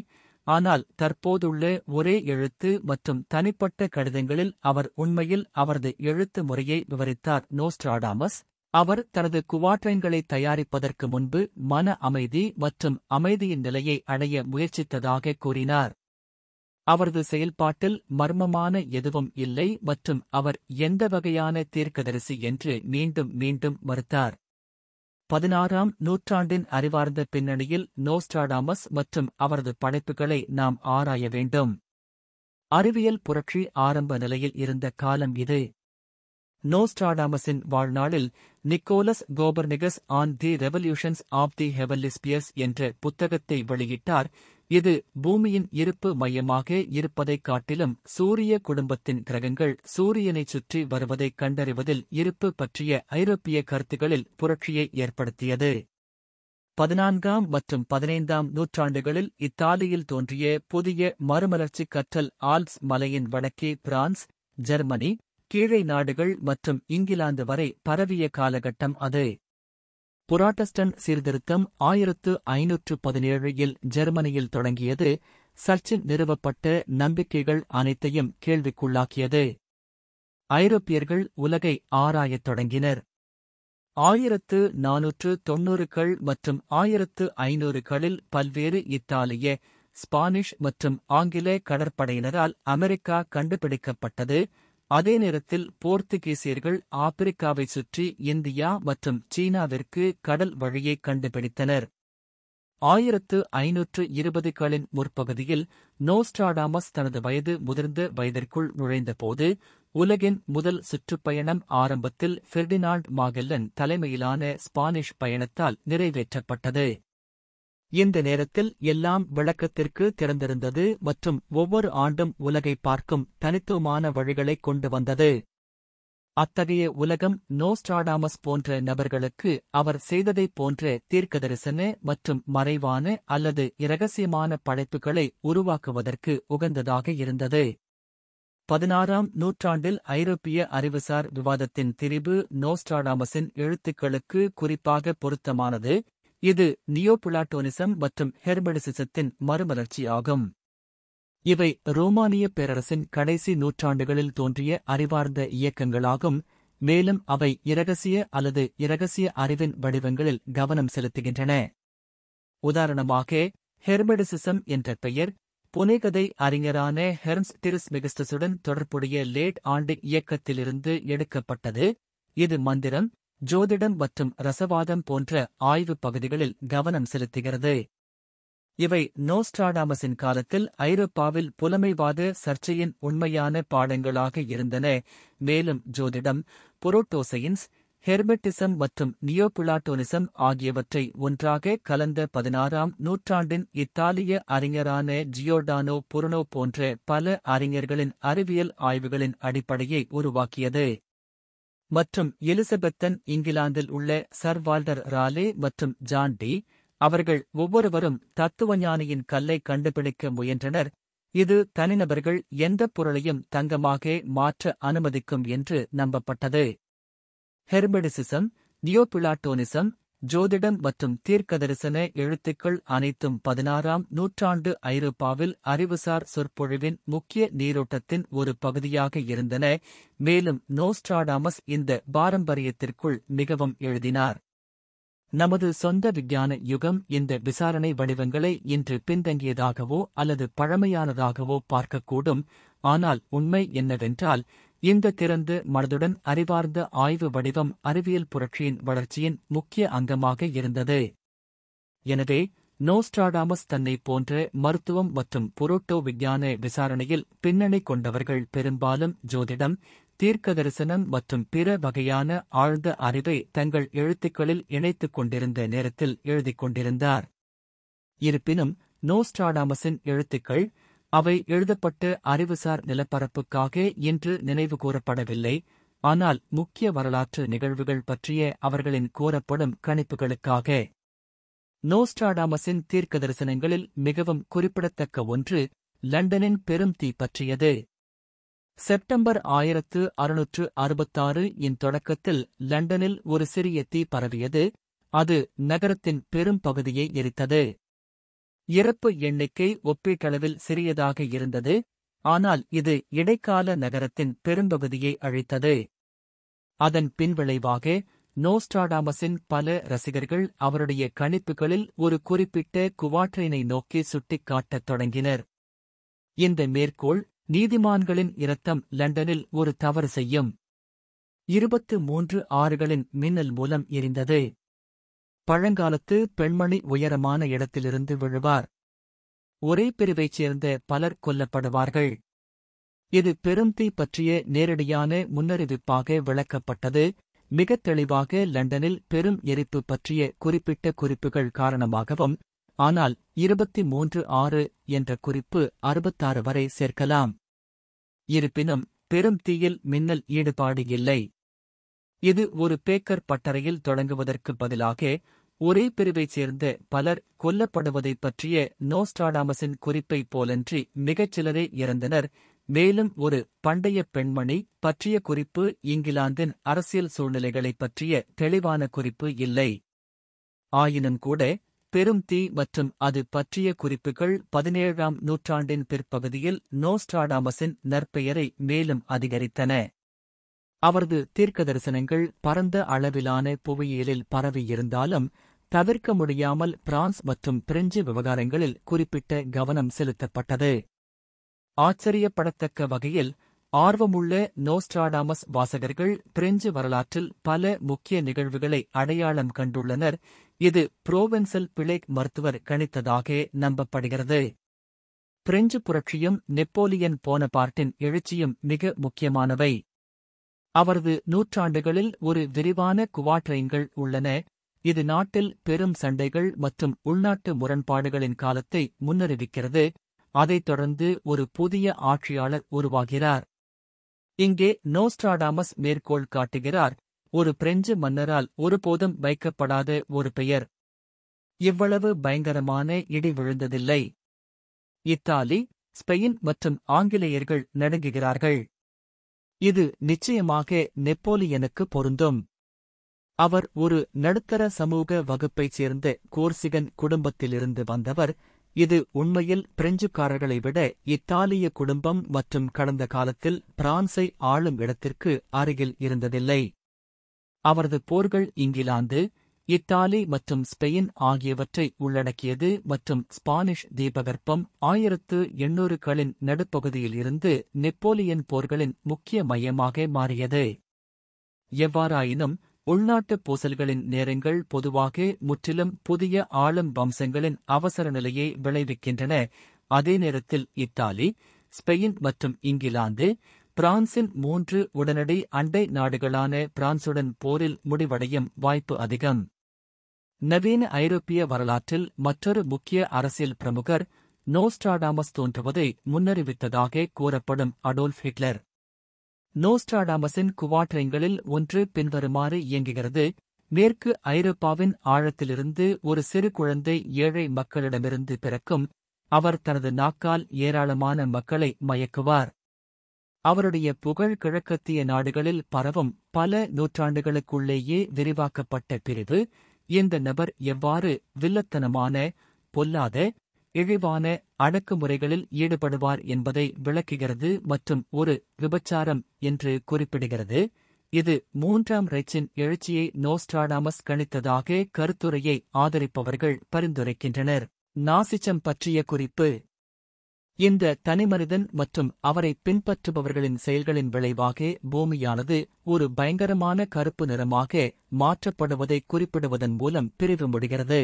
ஆனால் தற்போதுள்ள ஒரே எழுத்து மற்றும் தனிப்பட்ட கடிதங்களில் அவர் உண்மையில் அவரது எழுத்து முறையை விவரித்தார் நோஸ்ட்ராடாமஸ் அவர் தனது குவாட்ரைன்களை தயாரிப்பதற்கு முன்பு மன அமைதி மற்றும் அமைதியின் நிலையை அடைய முயற்சித்ததாக கூறினார் அவரது செயல்பாட்டில் மர்மமான எதுவும் இல்லை மற்றும் அவர் எந்த வகையான தீர்க்கதரிசி என்று மீண்டும் மீண்டும் மறுத்தார் பதினாறாம் நூற்றாண்டின் அறிவார்ந்த பின்னணியில் நோஸ்டாடாமஸ் மற்றும் அவரது படைப்புகளை நாம் ஆராய வேண்டும் அறிவியல் புரட்சி ஆரம்ப நிலையில் இருந்த காலம் இது நோஸ்டாடாமஸின் வாழ்நாளில் Nicholas Copernicus on the revolutions of the heavenly spheres என்ற புத்தகத்தை வெளியிட்டார் இது பூமியின் இருப்பு மையமாக இருப்பதைக் காட்டிலும் சூரிய குடும்பத்தின் கிரகங்கள் சூரியனைச் சுற்றி வருவதைக் கண்டறிவதில் இருப்பு பற்றிய ஐரோப்பிய கருத்துகளில் புரட்சியை ஏற்படுத்தியது பதினான்காம் மற்றும் பதினைந்தாம் நூற்றாண்டுகளில் இத்தாலியில் தோன்றிய புதிய மறுமலர்ச்சி கற்றல் ஆல்ப்ஸ் மலையின் வடக்கே பிரான்ஸ் ஜெர்மனி கீழை நாடுகள் மற்றும் இங்கிலாந்து வரை பரவிய காலகட்டம் அது புராட்டஸ்டன் சீர்திருத்தம் ஆயிரத்து ஐநூற்று பதினேழில் ஜெர்மனியில் தொடங்கியது சர்ச்சில் நிறுவப்பட்ட நம்பிக்கைகள் அனைத்தையும் கேள்விக்குள்ளாக்கியது ஐரோப்பியர்கள் உலகை ஆராயத் தொடங்கினர் ஆயிரத்து நானூற்று தொன்னூறுகள் மற்றும் ஆயிரத்து ஐநூறுகளில் பல்வேறு இத்தாலிய ஸ்பானிஷ் மற்றும் ஆங்கில கடற்படையினரால் அமெரிக்கா கண்டுபிடிக்கப்பட்டது அதே நேரத்தில் போர்த்துகீசியர்கள் ஆப்பிரிக்காவை சுற்றி இந்தியா மற்றும் சீனாவிற்கு கடல் வழியை கண்டுபிடித்தனர் ஆயிரத்து ஐநூற்று இருபதுகளின் முற்பகுதியில் நோஸ்டாடாமஸ் தனது வயது முதிர்ந்த வயதிற்குள் நுழைந்தபோது உலகின் முதல் சுற்றுப்பயணம் ஆரம்பத்தில் ஃபெர்டினால்ட் மாகெல்லன் தலைமையிலான ஸ்பானிஷ் பயணத்தால் நிறைவேற்றப்பட்டது இந்த நேரத்தில் எல்லாம் விளக்கத்திற்கு திறந்திருந்தது மற்றும் ஒவ்வொரு ஆண்டும் உலகை பார்க்கும் தனித்துவமான வழிகளை கொண்டு வந்தது அத்தகைய உலகம் நோஸ்டாடாமஸ் போன்ற நபர்களுக்கு அவர் செய்ததைப் போன்ற தீர்க்கதரிசன மற்றும் மறைவான அல்லது இரகசியமான படைப்புகளை உருவாக்குவதற்கு உகந்ததாக இருந்தது பதினாறாம் நூற்றாண்டில் ஐரோப்பிய அறிவுசார் விவாதத்தின் திரிபு நோஸ்டாடாமஸின் எழுத்துக்களுக்கு குறிப்பாக பொருத்தமானது இது நியோபிளாட்டோனிசம் மற்றும் ஹெர்படிசிசத்தின் மறுமலர்ச்சி ஆகும் இவை ரோமானிய பேரரசின் கடைசி நூற்றாண்டுகளில் தோன்றிய அறிவார்ந்த இயக்கங்களாகும் மேலும் அவை இரகசிய அல்லது இரகசிய அறிவின் வடிவங்களில் கவனம் செலுத்துகின்றன உதாரணமாக ஹெர்படிசிசம் என்ற பெயர் புனைகதை அறிஞரான ஹெர்ன்ஸ் டிரிஸ்மெகிஸ்டஸுடன் தொடர்புடைய லேட் ஆண்டு இயக்கத்திலிருந்து எடுக்கப்பட்டது இது மந்திரம் ஜோதிடம் மற்றும் ரசவாதம் போன்ற ஆய்வுப் பகுதிகளில் கவனம் செலுத்துகிறது இவை நோஸ்டாடாமஸின் காலத்தில் ஐரோப்பாவில் புலமைவாத சர்ச்சையின் உண்மையான பாடங்களாக இருந்தன மேலும் ஜோதிடம் புரோட்டோசைன்ஸ் ஹெர்மெட்டிசம் மற்றும் நியோபிளாட்டோனிசம் ஆகியவற்றை ஒன்றாக கலந்த பதினாறாம் நூற்றாண்டின் இத்தாலிய அறிஞரான ஜியோர்டானோ புரனோ போன்ற பல அறிஞர்களின் அறிவியல் ஆய்வுகளின் அடிப்படையை உருவாக்கியது மற்றும் எலிசபெத்தன் இங்கிலாந்தில் உள்ள சர் வால்டர் ராலே மற்றும் ஜான் டி அவர்கள் ஒவ்வொருவரும் தத்துவ ஞானியின் கல்லை கண்டுபிடிக்க முயன்றனர் இது தனிநபர்கள் எந்த பொருளையும் தங்கமாக மாற்ற அனுமதிக்கும் என்று நம்பப்பட்டது ஹெர்மெடிசிசம் நியோபிளாட்டோனிசம் ஜோதிடம் மற்றும் தீர்க்கதரிசன எழுத்துக்கள் அனைத்தும் பதினாறாம் நூற்றாண்டு ஐரோப்பாவில் அறிவுசார் சொற்பொழிவின் முக்கிய நீரோட்டத்தின் ஒரு பகுதியாக இருந்தன மேலும் நோஸ்ட்ராடாமஸ் இந்த பாரம்பரியத்திற்குள் மிகவும் எழுதினார் நமது சொந்த விஞ்ஞான யுகம் இந்த விசாரணை வடிவங்களை இன்று பின்தங்கியதாகவோ அல்லது பழமையானதாகவோ பார்க்கக்கூடும் ஆனால் உண்மை என்னவென்றால் இந்த திறந்து மனதுடன் அறிவார்ந்த ஆய்வு வடிவம் அறிவியல் புரட்சியின் வளர்ச்சியின் முக்கிய அங்கமாக இருந்தது எனவே நோஸ்ட்ராடாமஸ் தன்னை போன்ற மருத்துவம் மற்றும் புரோட்டோ விஞ்ஞான விசாரணையில் பின்னணி கொண்டவர்கள் பெரும்பாலும் ஜோதிடம் தீர்க்க தரிசனம் மற்றும் பிற வகையான ஆழ்ந்த அறிவை தங்கள் எழுத்துக்களில் இணைத்துக் கொண்டிருந்த நேரத்தில் எழுதிக் கொண்டிருந்தார் இருப்பினும் நோஸ்ட்ராடாமஸின் எழுத்துக்கள் அவை எழுதப்பட்ட அறிவுசார் நிலப்பரப்புக்காக என்று நினைவு கூறப்படவில்லை ஆனால் முக்கிய வரலாற்று நிகழ்வுகள் பற்றிய அவர்களின் கூறப்படும் கணிப்புகளுக்காக நோஸ்டாடாமஸின் தீர்க்க தரிசனங்களில் மிகவும் குறிப்பிடத்தக்க ஒன்று லண்டனின் பெரும் தீ பற்றியது செப்டம்பர் ஆயிரத்து அறுநூற்று அறுபத்தாறு இன் தொடக்கத்தில் லண்டனில் ஒரு சிறிய தீ பரவியது அது நகரத்தின் பெரும் பகுதியை எரித்தது இறப்பு எண்ணிக்கை ஒப்பீட்டளவில் சிறியதாக இருந்தது ஆனால் இது இடைக்கால நகரத்தின் பெரும்பகுதியை அழித்தது அதன் பின்விளைவாக நோஸ்டாடாமஸின் பல ரசிகர்கள் அவருடைய கணிப்புகளில் ஒரு குறிப்பிட்ட குவாட்ரினை நோக்கி சுட்டிக்காட்டத் தொடங்கினர் இந்த மேற்கோள் நீதிமான்களின் இரத்தம் லண்டனில் ஒரு தவறு செய்யும் இருபத்து மூன்று ஆறுகளின் மின்னல் மூலம் எரிந்தது பழங்காலத்து பெண்மணி உயரமான இடத்திலிருந்து விழுவார் ஒரே பிரிவைச் சேர்ந்த பலர் கொல்லப்படுவார்கள் இது பெரும் தீ பற்றிய நேரடியான முன்னறிவிப்பாக விளக்கப்பட்டது மிகத் தெளிவாக லண்டனில் பெரும் எரிப்பு பற்றிய குறிப்பிட்ட குறிப்புகள் காரணமாகவும் ஆனால் இருபத்தி மூன்று ஆறு என்ற குறிப்பு அறுபத்தாறு வரை சேர்க்கலாம் இருப்பினும் பெரும் தீயில் மின்னல் ஈடுபாடு இல்லை இது ஒரு பேக்கர் பட்டறையில் தொடங்குவதற்கு பதிலாக ஒரே பிரிவைச் சேர்ந்த பலர் கொல்லப்படுவதைப் பற்றிய நோஸ்டாடாமஸின் குறிப்பைப் போலன்றி மிகச் சிலரே இறந்தனர் மேலும் ஒரு பண்டைய பெண்மணி பற்றிய குறிப்பு இங்கிலாந்தின் அரசியல் சூழ்நிலைகளைப் பற்றிய தெளிவான குறிப்பு இல்லை ஆயினும்கூட பெரும் தீ மற்றும் அது பற்றிய குறிப்புகள் பதினேழாம் நூற்றாண்டின் பிற்பகுதியில் நோஸ்டாடாமஸின் நற்பெயரை மேலும் அதிகரித்தன அவரது தீர்க்க தரிசனங்கள் பரந்த அளவிலான புவியியலில் பரவியிருந்தாலும் தவிர்க்க முடியாமல் பிரான்ஸ் மற்றும் பிரெஞ்சு விவகாரங்களில் குறிப்பிட்ட கவனம் செலுத்தப்பட்டது ஆச்சரியப்படத்தக்க வகையில் ஆர்வமுள்ள நோஸ்ட்ராடாமஸ் வாசகர்கள் பிரெஞ்சு வரலாற்றில் பல முக்கிய நிகழ்வுகளை அடையாளம் கண்டுள்ளனர் இது புரோவென்சல் பிளேக் மருத்துவர் கணித்ததாக நம்பப்படுகிறது பிரெஞ்சு புரட்சியும் நெப்போலியன் போனபார்ட்டின் எழுச்சியும் மிக முக்கியமானவை அவரது நூற்றாண்டுகளில் ஒரு விரிவான குவாட்ரைன்கள் உள்ளன இது நாட்டில் பெரும் சண்டைகள் மற்றும் உள்நாட்டு முரண்பாடுகளின் காலத்தை முன்னறிவிக்கிறது அதைத் தொடர்ந்து ஒரு புதிய ஆட்சியாளர் உருவாகிறார் இங்கே நோஸ்ட்ராடாமஸ் மேற்கோள் காட்டுகிறார் ஒரு பிரெஞ்சு மன்னரால் ஒருபோதும் வைக்கப்படாத ஒரு பெயர் இவ்வளவு பயங்கரமான இடி விழுந்ததில்லை இத்தாலி ஸ்பெயின் மற்றும் ஆங்கிலேயர்கள் நடுங்குகிறார்கள் இது நிச்சயமாக நெப்போலியனுக்கு பொருந்தும் அவர் ஒரு நடுத்தர சமூக வகுப்பைச் சேர்ந்த கோர்சிகன் குடும்பத்திலிருந்து வந்தவர் இது உண்மையில் பிரெஞ்சுக்காரர்களை விட இத்தாலிய குடும்பம் மற்றும் கடந்த காலத்தில் பிரான்சை ஆளும் இடத்திற்கு அருகில் இருந்ததில்லை அவரது போர்கள் இங்கிலாந்து இத்தாலி மற்றும் ஸ்பெயின் ஆகியவற்றை உள்ளடக்கியது மற்றும் ஸ்பானிஷ் தீபகற்பம் ஆயிரத்து எண்ணூறுகளின் நடுப்பகுதியில் இருந்து நெப்போலியன் போர்களின் முக்கிய மையமாக மாறியது எவ்வாறாயினும் உள்நாட்டுப் பூசல்களின் நேரங்கள் பொதுவாக முற்றிலும் புதிய ஆளும் வம்சங்களின் அவசர நிலையை விளைவிக்கின்றன அதே நேரத்தில் இத்தாலி ஸ்பெயின் மற்றும் இங்கிலாந்து பிரான்சின் மூன்று உடனடி அண்டை நாடுகளான பிரான்சுடன் போரில் முடிவடையும் வாய்ப்பு அதிகம் நவீன ஐரோப்பிய வரலாற்றில் மற்றொரு முக்கிய அரசியல் பிரமுகர் நோஸ்டாடாமஸ் தோன்றுவதை முன்னறிவித்ததாக கூறப்படும் அடோல்ஃப் ஹிட்லர் நோஸ்டாடாமஸின் குவாட்டரங்களில் ஒன்று பின்வருமாறு இயங்குகிறது மேற்கு ஐரோப்பாவின் ஆழத்திலிருந்து ஒரு சிறு குழந்தை ஏழை மக்களிடமிருந்து பிறக்கும் அவர் தனது நாக்கால் ஏராளமான மக்களை மயக்குவார் அவருடைய புகழ் கிழக்கத்திய நாடுகளில் பரவும் பல நூற்றாண்டுகளுக்குள்ளேயே விரிவாக்கப்பட்ட பிரிவு இந்த நபர் எவ்வாறு வில்லத்தனமான பொல்லாத இழிவான அடக்குமுறைகளில் ஈடுபடுவார் என்பதை விளக்குகிறது மற்றும் ஒரு விபச்சாரம் என்று குறிப்பிடுகிறது இது மூன்றாம் ரைச்சின் எழுச்சியை நோஸ்டாடாமஸ் கணித்ததாக கருத்துரையை ஆதரிப்பவர்கள் பரிந்துரைக்கின்றனர் நாசிச்சம் பற்றிய குறிப்பு இந்த தனிமனிதன் மற்றும் அவரை பின்பற்றுபவர்களின் செயல்களின் விளைவாக பூமியானது ஒரு பயங்கரமான கருப்பு நிறமாக மாற்றப்படுவதை குறிப்பிடுவதன் மூலம் பிரிவு முடிகிறது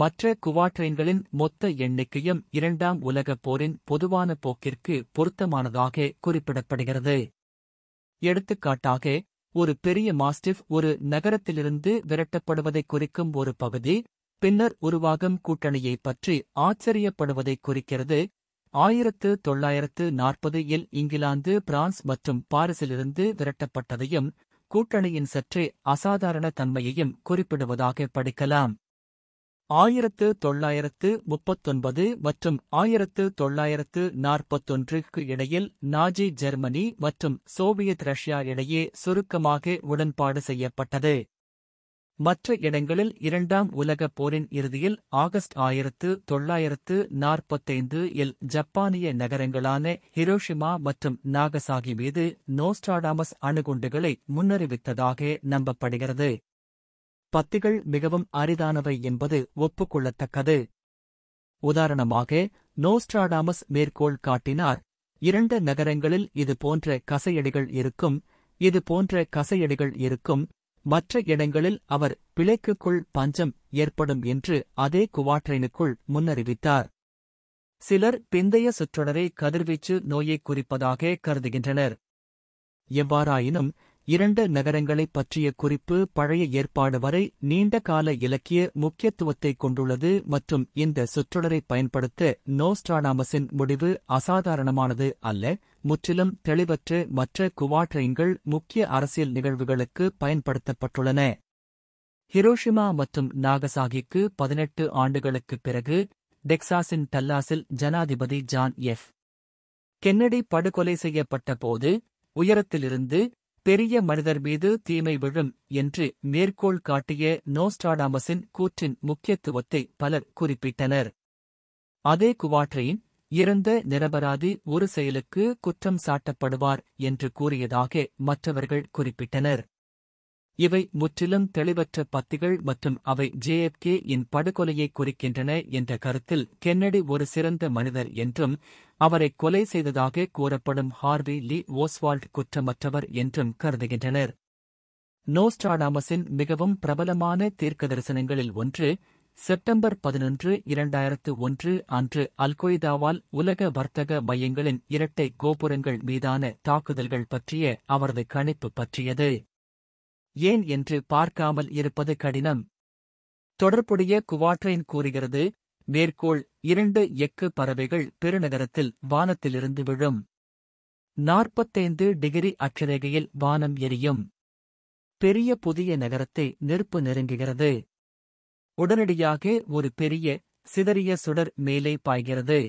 மற்ற குவாட்ரைன்களின் மொத்த எண்ணிக்கையும் இரண்டாம் உலகப் போரின் பொதுவான போக்கிற்கு பொருத்தமானதாக குறிப்பிடப்படுகிறது எடுத்துக்காட்டாக ஒரு பெரிய மாஸ்டிஃப் ஒரு நகரத்திலிருந்து விரட்டப்படுவதை குறிக்கும் ஒரு பகுதி பின்னர் உருவாகும் கூட்டணியை பற்றி ஆச்சரியப்படுவதை குறிக்கிறது ஆயிரத்து தொள்ளாயிரத்து நாற்பது இல் இங்கிலாந்து பிரான்ஸ் மற்றும் பாரிஸிலிருந்து விரட்டப்பட்டதையும் கூட்டணியின் சற்றே அசாதாரண தன்மையையும் குறிப்பிடுவதாக படிக்கலாம் ஆயிரத்து தொள்ளாயிரத்து முப்பத்தொன்பது மற்றும் ஆயிரத்து தொள்ளாயிரத்து நாற்பத்தொன்றுக்கு இடையில் நாஜி ஜெர்மனி மற்றும் சோவியத் ரஷ்யா இடையே சுருக்கமாக உடன்பாடு செய்யப்பட்டது மற்ற இடங்களில் இரண்டாம் உலகப் போரின் இறுதியில் ஆகஸ்ட் ஆயிரத்து தொள்ளாயிரத்து நாற்பத்தைந்து இல் ஜப்பானிய நகரங்களான ஹிரோஷிமா மற்றும் நாகசாகி மீது நோஸ்டாடாமஸ் அணுகுண்டுகளை முன்னறிவித்ததாக நம்பப்படுகிறது பத்திகள் மிகவும் அரிதானவை என்பது ஒப்புக்கொள்ளத்தக்கது உதாரணமாக நோஸ்ட்ராடாமஸ் மேற்கோள் காட்டினார் இரண்டு நகரங்களில் இது போன்ற கசையடிகள் இருக்கும் இது போன்ற கசையடிகள் இருக்கும் மற்ற இடங்களில் அவர் பிழைக்குக்குள் பஞ்சம் ஏற்படும் என்று அதே குவாட்ரைனுக்குள் முன்னறிவித்தார் சிலர் பிந்தைய சுற்றொடரை கதிர்வீச்சு நோயை குறிப்பதாக கருதுகின்றனர் எவ்வாறாயினும் இரண்டு நகரங்களைப் பற்றிய குறிப்பு பழைய ஏற்பாடு வரை நீண்ட கால இலக்கிய முக்கியத்துவத்தை கொண்டுள்ளது மற்றும் இந்த சுற்றொடரை பயன்படுத்த நோஸ்ட்ராடாமஸின் முடிவு அசாதாரணமானது அல்ல முற்றிலும் தெளிவற்ற மற்ற குவாட்ரைன்கள் முக்கிய அரசியல் நிகழ்வுகளுக்கு பயன்படுத்தப்பட்டுள்ளன ஹிரோஷிமா மற்றும் நாகசாகிக்கு பதினெட்டு ஆண்டுகளுக்குப் பிறகு டெக்சாஸின் டல்லாஸில் ஜனாதிபதி ஜான் எஃப் கென்னடி படுகொலை செய்யப்பட்டபோது உயரத்திலிருந்து பெரிய மனிதர் மீது தீமை விழும் என்று மேற்கோள் காட்டிய நோஸ்டாடாமஸின் கூற்றின் முக்கியத்துவத்தை பலர் குறிப்பிட்டனர் அதே குவாட்ரையின் இறந்த நிரபராதி ஒரு செயலுக்கு குற்றம் சாட்டப்படுவார் என்று கூறியதாக மற்றவர்கள் குறிப்பிட்டனர் இவை முற்றிலும் தெளிவற்ற பத்திகள் மற்றும் அவை ஜேஎப்கே இன் படுகொலையை குறிக்கின்றன என்ற கருத்தில் கென்னடி ஒரு சிறந்த மனிதர் என்றும் அவரை கொலை செய்ததாக கூறப்படும் ஹார்வி லி ஓஸ்வால்ட் குற்றமற்றவர் என்றும் கருதுகின்றனர் நோஸ்டாடாமஸின் மிகவும் பிரபலமான தீர்க்க தரிசனங்களில் ஒன்று செப்டம்பர் பதினொன்று இரண்டாயிரத்து ஒன்று அன்று அல்கொய்தாவால் உலக வர்த்தக மையங்களின் இரட்டை கோபுரங்கள் மீதான தாக்குதல்கள் பற்றிய அவரது கணிப்பு பற்றியது ஏன் என்று பார்க்காமல் இருப்பது கடினம் தொடர்புடைய குவாட்ரைன் கூறுகிறது மேற்கோள் இரண்டு எக்கு பறவைகள் பெருநகரத்தில் வானத்திலிருந்து விழும் நாற்பத்தைந்து டிகிரி அட்சரேகையில் வானம் எரியும் பெரிய புதிய நகரத்தை நெருப்பு நெருங்குகிறது உடனடியாக ஒரு பெரிய சிதறிய சுடர் மேலே பாய்கிறது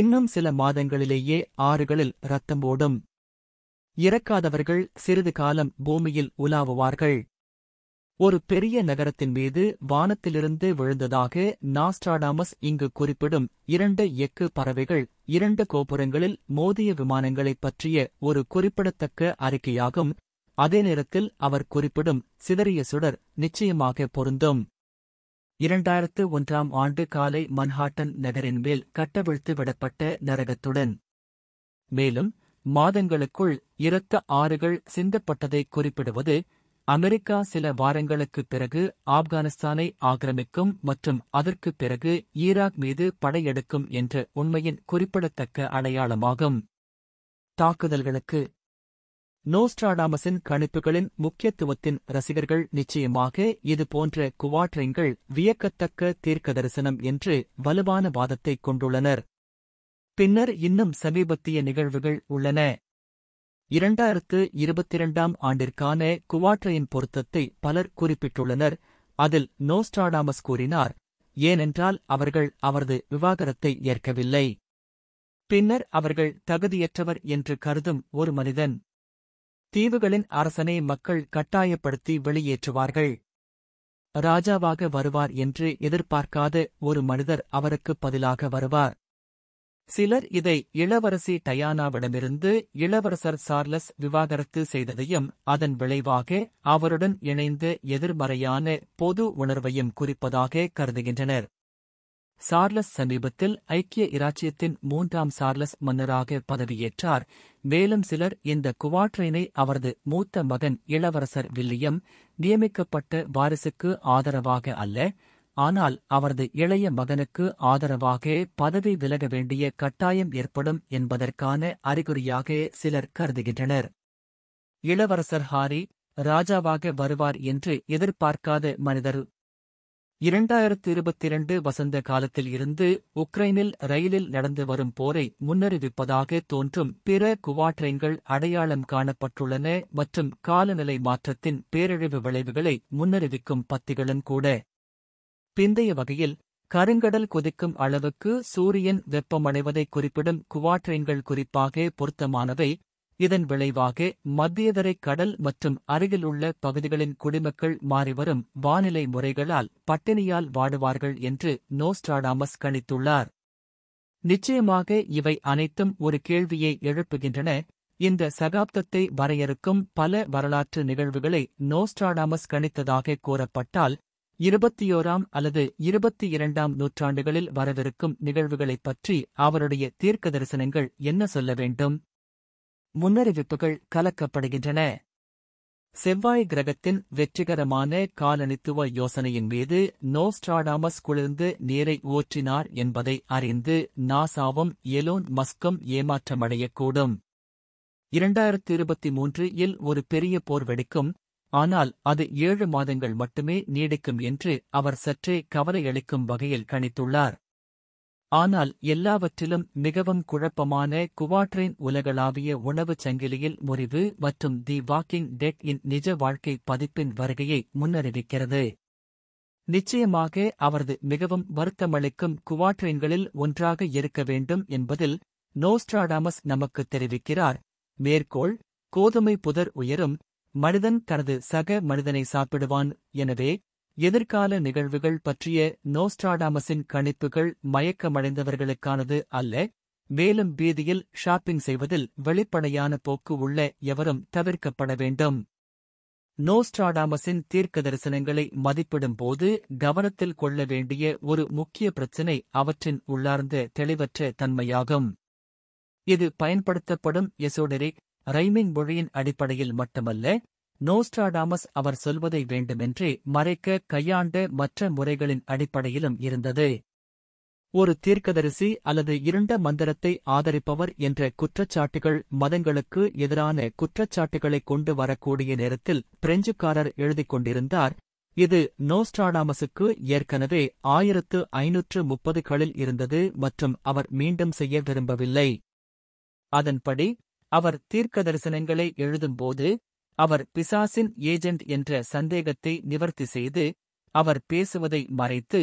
இன்னும் சில மாதங்களிலேயே ஆறுகளில் ரத்தம் ஓடும் இறக்காதவர்கள் சிறிது காலம் பூமியில் உலாவுவார்கள் ஒரு பெரிய நகரத்தின் மீது வானத்திலிருந்து விழுந்ததாக நாஸ்டாடாமஸ் இங்கு குறிப்பிடும் இரண்டு எக்கு பறவைகள் இரண்டு கோபுரங்களில் மோதிய விமானங்களைப் பற்றிய ஒரு குறிப்பிடத்தக்க அறிக்கையாகும் அதே நேரத்தில் அவர் குறிப்பிடும் சிதறிய சுடர் நிச்சயமாக பொருந்தும் இரண்டாயிரத்து ஒன்றாம் ஆண்டு காலை மன்ஹாட்டன் நகரின் மேல் கட்டவிழ்த்து விடப்பட்ட நரகத்துடன் மேலும் மாதங்களுக்குள் இரத்த ஆறுகள் சிந்தப்பட்டதை குறிப்பிடுவது அமெரிக்கா சில வாரங்களுக்கு பிறகு ஆப்கானிஸ்தானை ஆக்கிரமிக்கும் மற்றும் அதற்கு பிறகு ஈராக் மீது படையெடுக்கும் என்ற உண்மையின் குறிப்பிடத்தக்க அடையாளமாகும் தாக்குதல்களுக்கு நோஸ்ட்ராடாமஸின் கணிப்புகளின் முக்கியத்துவத்தின் ரசிகர்கள் நிச்சயமாக இதுபோன்ற குவாட்ரிங்கள் வியக்கத்தக்க தீர்க்க தரிசனம் என்று வலுவான வாதத்தை கொண்டுள்ளனர் பின்னர் இன்னும் சமீபத்திய நிகழ்வுகள் உள்ளன இரண்டாயிரத்து இருபத்திரண்டாம் ஆண்டிற்கான குவாட்ரையின் பொருத்தத்தை பலர் குறிப்பிட்டுள்ளனர் அதில் நோஸ்டாடாமஸ் கூறினார் ஏனென்றால் அவர்கள் அவரது விவாகரத்தை ஏற்கவில்லை பின்னர் அவர்கள் தகுதியற்றவர் என்று கருதும் ஒரு மனிதன் தீவுகளின் அரசனை மக்கள் கட்டாயப்படுத்தி வெளியேற்றுவார்கள் ராஜாவாக வருவார் என்று எதிர்பார்க்காத ஒரு மனிதர் அவருக்கு பதிலாக வருவார் சிலர் இதை இளவரசி டயானாவிடமிருந்து இளவரசர் சார்லஸ் விவாகரத்து செய்ததையும் அதன் விளைவாக அவருடன் இணைந்து எதிர்மறையான பொது உணர்வையும் குறிப்பதாக கருதுகின்றனர் சார்லஸ் சமீபத்தில் ஐக்கிய இராச்சியத்தின் மூன்றாம் சார்லஸ் மன்னராக பதவியேற்றார் மேலும் சிலர் இந்த குவாட்ரைனை அவரது மூத்த மகன் இளவரசர் வில்லியம் நியமிக்கப்பட்ட வாரிசுக்கு ஆதரவாக அல்ல ஆனால் அவரது இளைய மகனுக்கு ஆதரவாக பதவி விலக வேண்டிய கட்டாயம் ஏற்படும் என்பதற்கான அறிகுறியாக சிலர் கருதுகின்றனர் இளவரசர் ஹாரி ராஜாவாக வருவார் என்று எதிர்பார்க்காத மனிதர் இரண்டாயிரத்து இருபத்தி இரண்டு வசந்த காலத்தில் இருந்து உக்ரைனில் ரயிலில் நடந்து வரும் போரை முன்னறிவிப்பதாக தோன்றும் பிற குவாட்ரைன்கள் அடையாளம் காணப்பட்டுள்ளன மற்றும் காலநிலை மாற்றத்தின் பேரழிவு விளைவுகளை முன்னறிவிக்கும் பத்திகளும் கூட பிந்தைய வகையில் கருங்கடல் கொதிக்கும் அளவுக்கு சூரியன் வெப்பமடைவதை குறிப்பிடும் குவாட்ரைன்கள் குறிப்பாக பொருத்தமானவை இதன் விளைவாக மத்தியதரை கடல் மற்றும் அருகிலுள்ள பகுதிகளின் குடிமக்கள் மாறிவரும் வானிலை முறைகளால் பட்டினியால் வாடுவார்கள் என்று நோஸ்ட்ராடாமஸ் கணித்துள்ளார் நிச்சயமாக இவை அனைத்தும் ஒரு கேள்வியை எழுப்புகின்றன இந்த சகாப்தத்தை வரையறுக்கும் பல வரலாற்று நிகழ்வுகளை நோஸ்ட்ராடாமஸ் கணித்ததாக கூறப்பட்டால் இருபத்தியோராம் அல்லது இருபத்தி இரண்டாம் நூற்றாண்டுகளில் வரவிருக்கும் நிகழ்வுகளைப் பற்றி அவருடைய தீர்க்க தரிசனங்கள் என்ன சொல்ல வேண்டும் முன்னறிவிப்புகள் கலக்கப்படுகின்றன செவ்வாய் கிரகத்தின் வெற்றிகரமான காலனித்துவ யோசனையின் மீது நோஸ்ட்ராடாமஸ் குளிர்ந்து நீரை ஊற்றினார் என்பதை அறிந்து நாசாவும் எலோன் மஸ்கும் ஏமாற்றமடையக்கூடும் இரண்டாயிரத்து இருபத்தி மூன்று இல் ஒரு பெரிய போர் வெடிக்கும் ஆனால் அது ஏழு மாதங்கள் மட்டுமே நீடிக்கும் என்று அவர் சற்றே கவலையளிக்கும் வகையில் கணித்துள்ளார் ஆனால் எல்லாவற்றிலும் மிகவும் குழப்பமான குவாட்ரின் உலகளாவிய உணவுச் சங்கிலியில் முறிவு மற்றும் தி வாக்கிங் டெட் இன் நிஜ வாழ்க்கை பதிப்பின் வருகையை முன்னறிவிக்கிறது நிச்சயமாக அவரது மிகவும் வருத்தமளிக்கும் குவாட்ரின்களில் ஒன்றாக இருக்க வேண்டும் என்பதில் நோஸ்ட்ராடாமஸ் நமக்கு தெரிவிக்கிறார் மேற்கோள் கோதுமை புதர் உயரும் மனிதன் தனது சக மனிதனை சாப்பிடுவான் எனவே எதிர்கால நிகழ்வுகள் பற்றிய நோஸ்டாடாமஸின் கணிப்புகள் மயக்கமடைந்தவர்களுக்கானது அல்ல மேலும் பீதியில் ஷாப்பிங் செய்வதில் வெளிப்படையான போக்கு உள்ள எவரும் தவிர்க்கப்பட வேண்டும் நோஸ்டாடாமஸின் தீர்க்க தரிசனங்களை மதிப்பிடும்போது கவனத்தில் கொள்ள வேண்டிய ஒரு முக்கிய பிரச்சினை அவற்றின் உள்ளார்ந்த தெளிவற்ற தன்மையாகும் இது பயன்படுத்தப்படும் எசோடெரிக் ரைமிங் மொழியின் அடிப்படையில் மட்டுமல்ல நோஸ்டாடாமஸ் அவர் சொல்வதை வேண்டுமென்றே மறைக்க கையாண்ட மற்ற முறைகளின் அடிப்படையிலும் இருந்தது ஒரு தீர்க்கதரிசி அல்லது இருண்ட மந்திரத்தை ஆதரிப்பவர் என்ற குற்றச்சாட்டுகள் மதங்களுக்கு எதிரான குற்றச்சாட்டுகளை கொண்டு வரக்கூடிய நேரத்தில் பிரெஞ்சுக்காரர் எழுதிக் கொண்டிருந்தார் இது நோஸ்ட்ராடாமஸுக்கு ஏற்கனவே ஆயிரத்து ஐநூற்று முப்பதுகளில் இருந்தது மற்றும் அவர் மீண்டும் செய்ய விரும்பவில்லை அதன்படி அவர் தீர்க்க தரிசனங்களை எழுதும்போது அவர் பிசாசின் ஏஜெண்ட் என்ற சந்தேகத்தை நிவர்த்தி செய்து அவர் பேசுவதை மறைத்து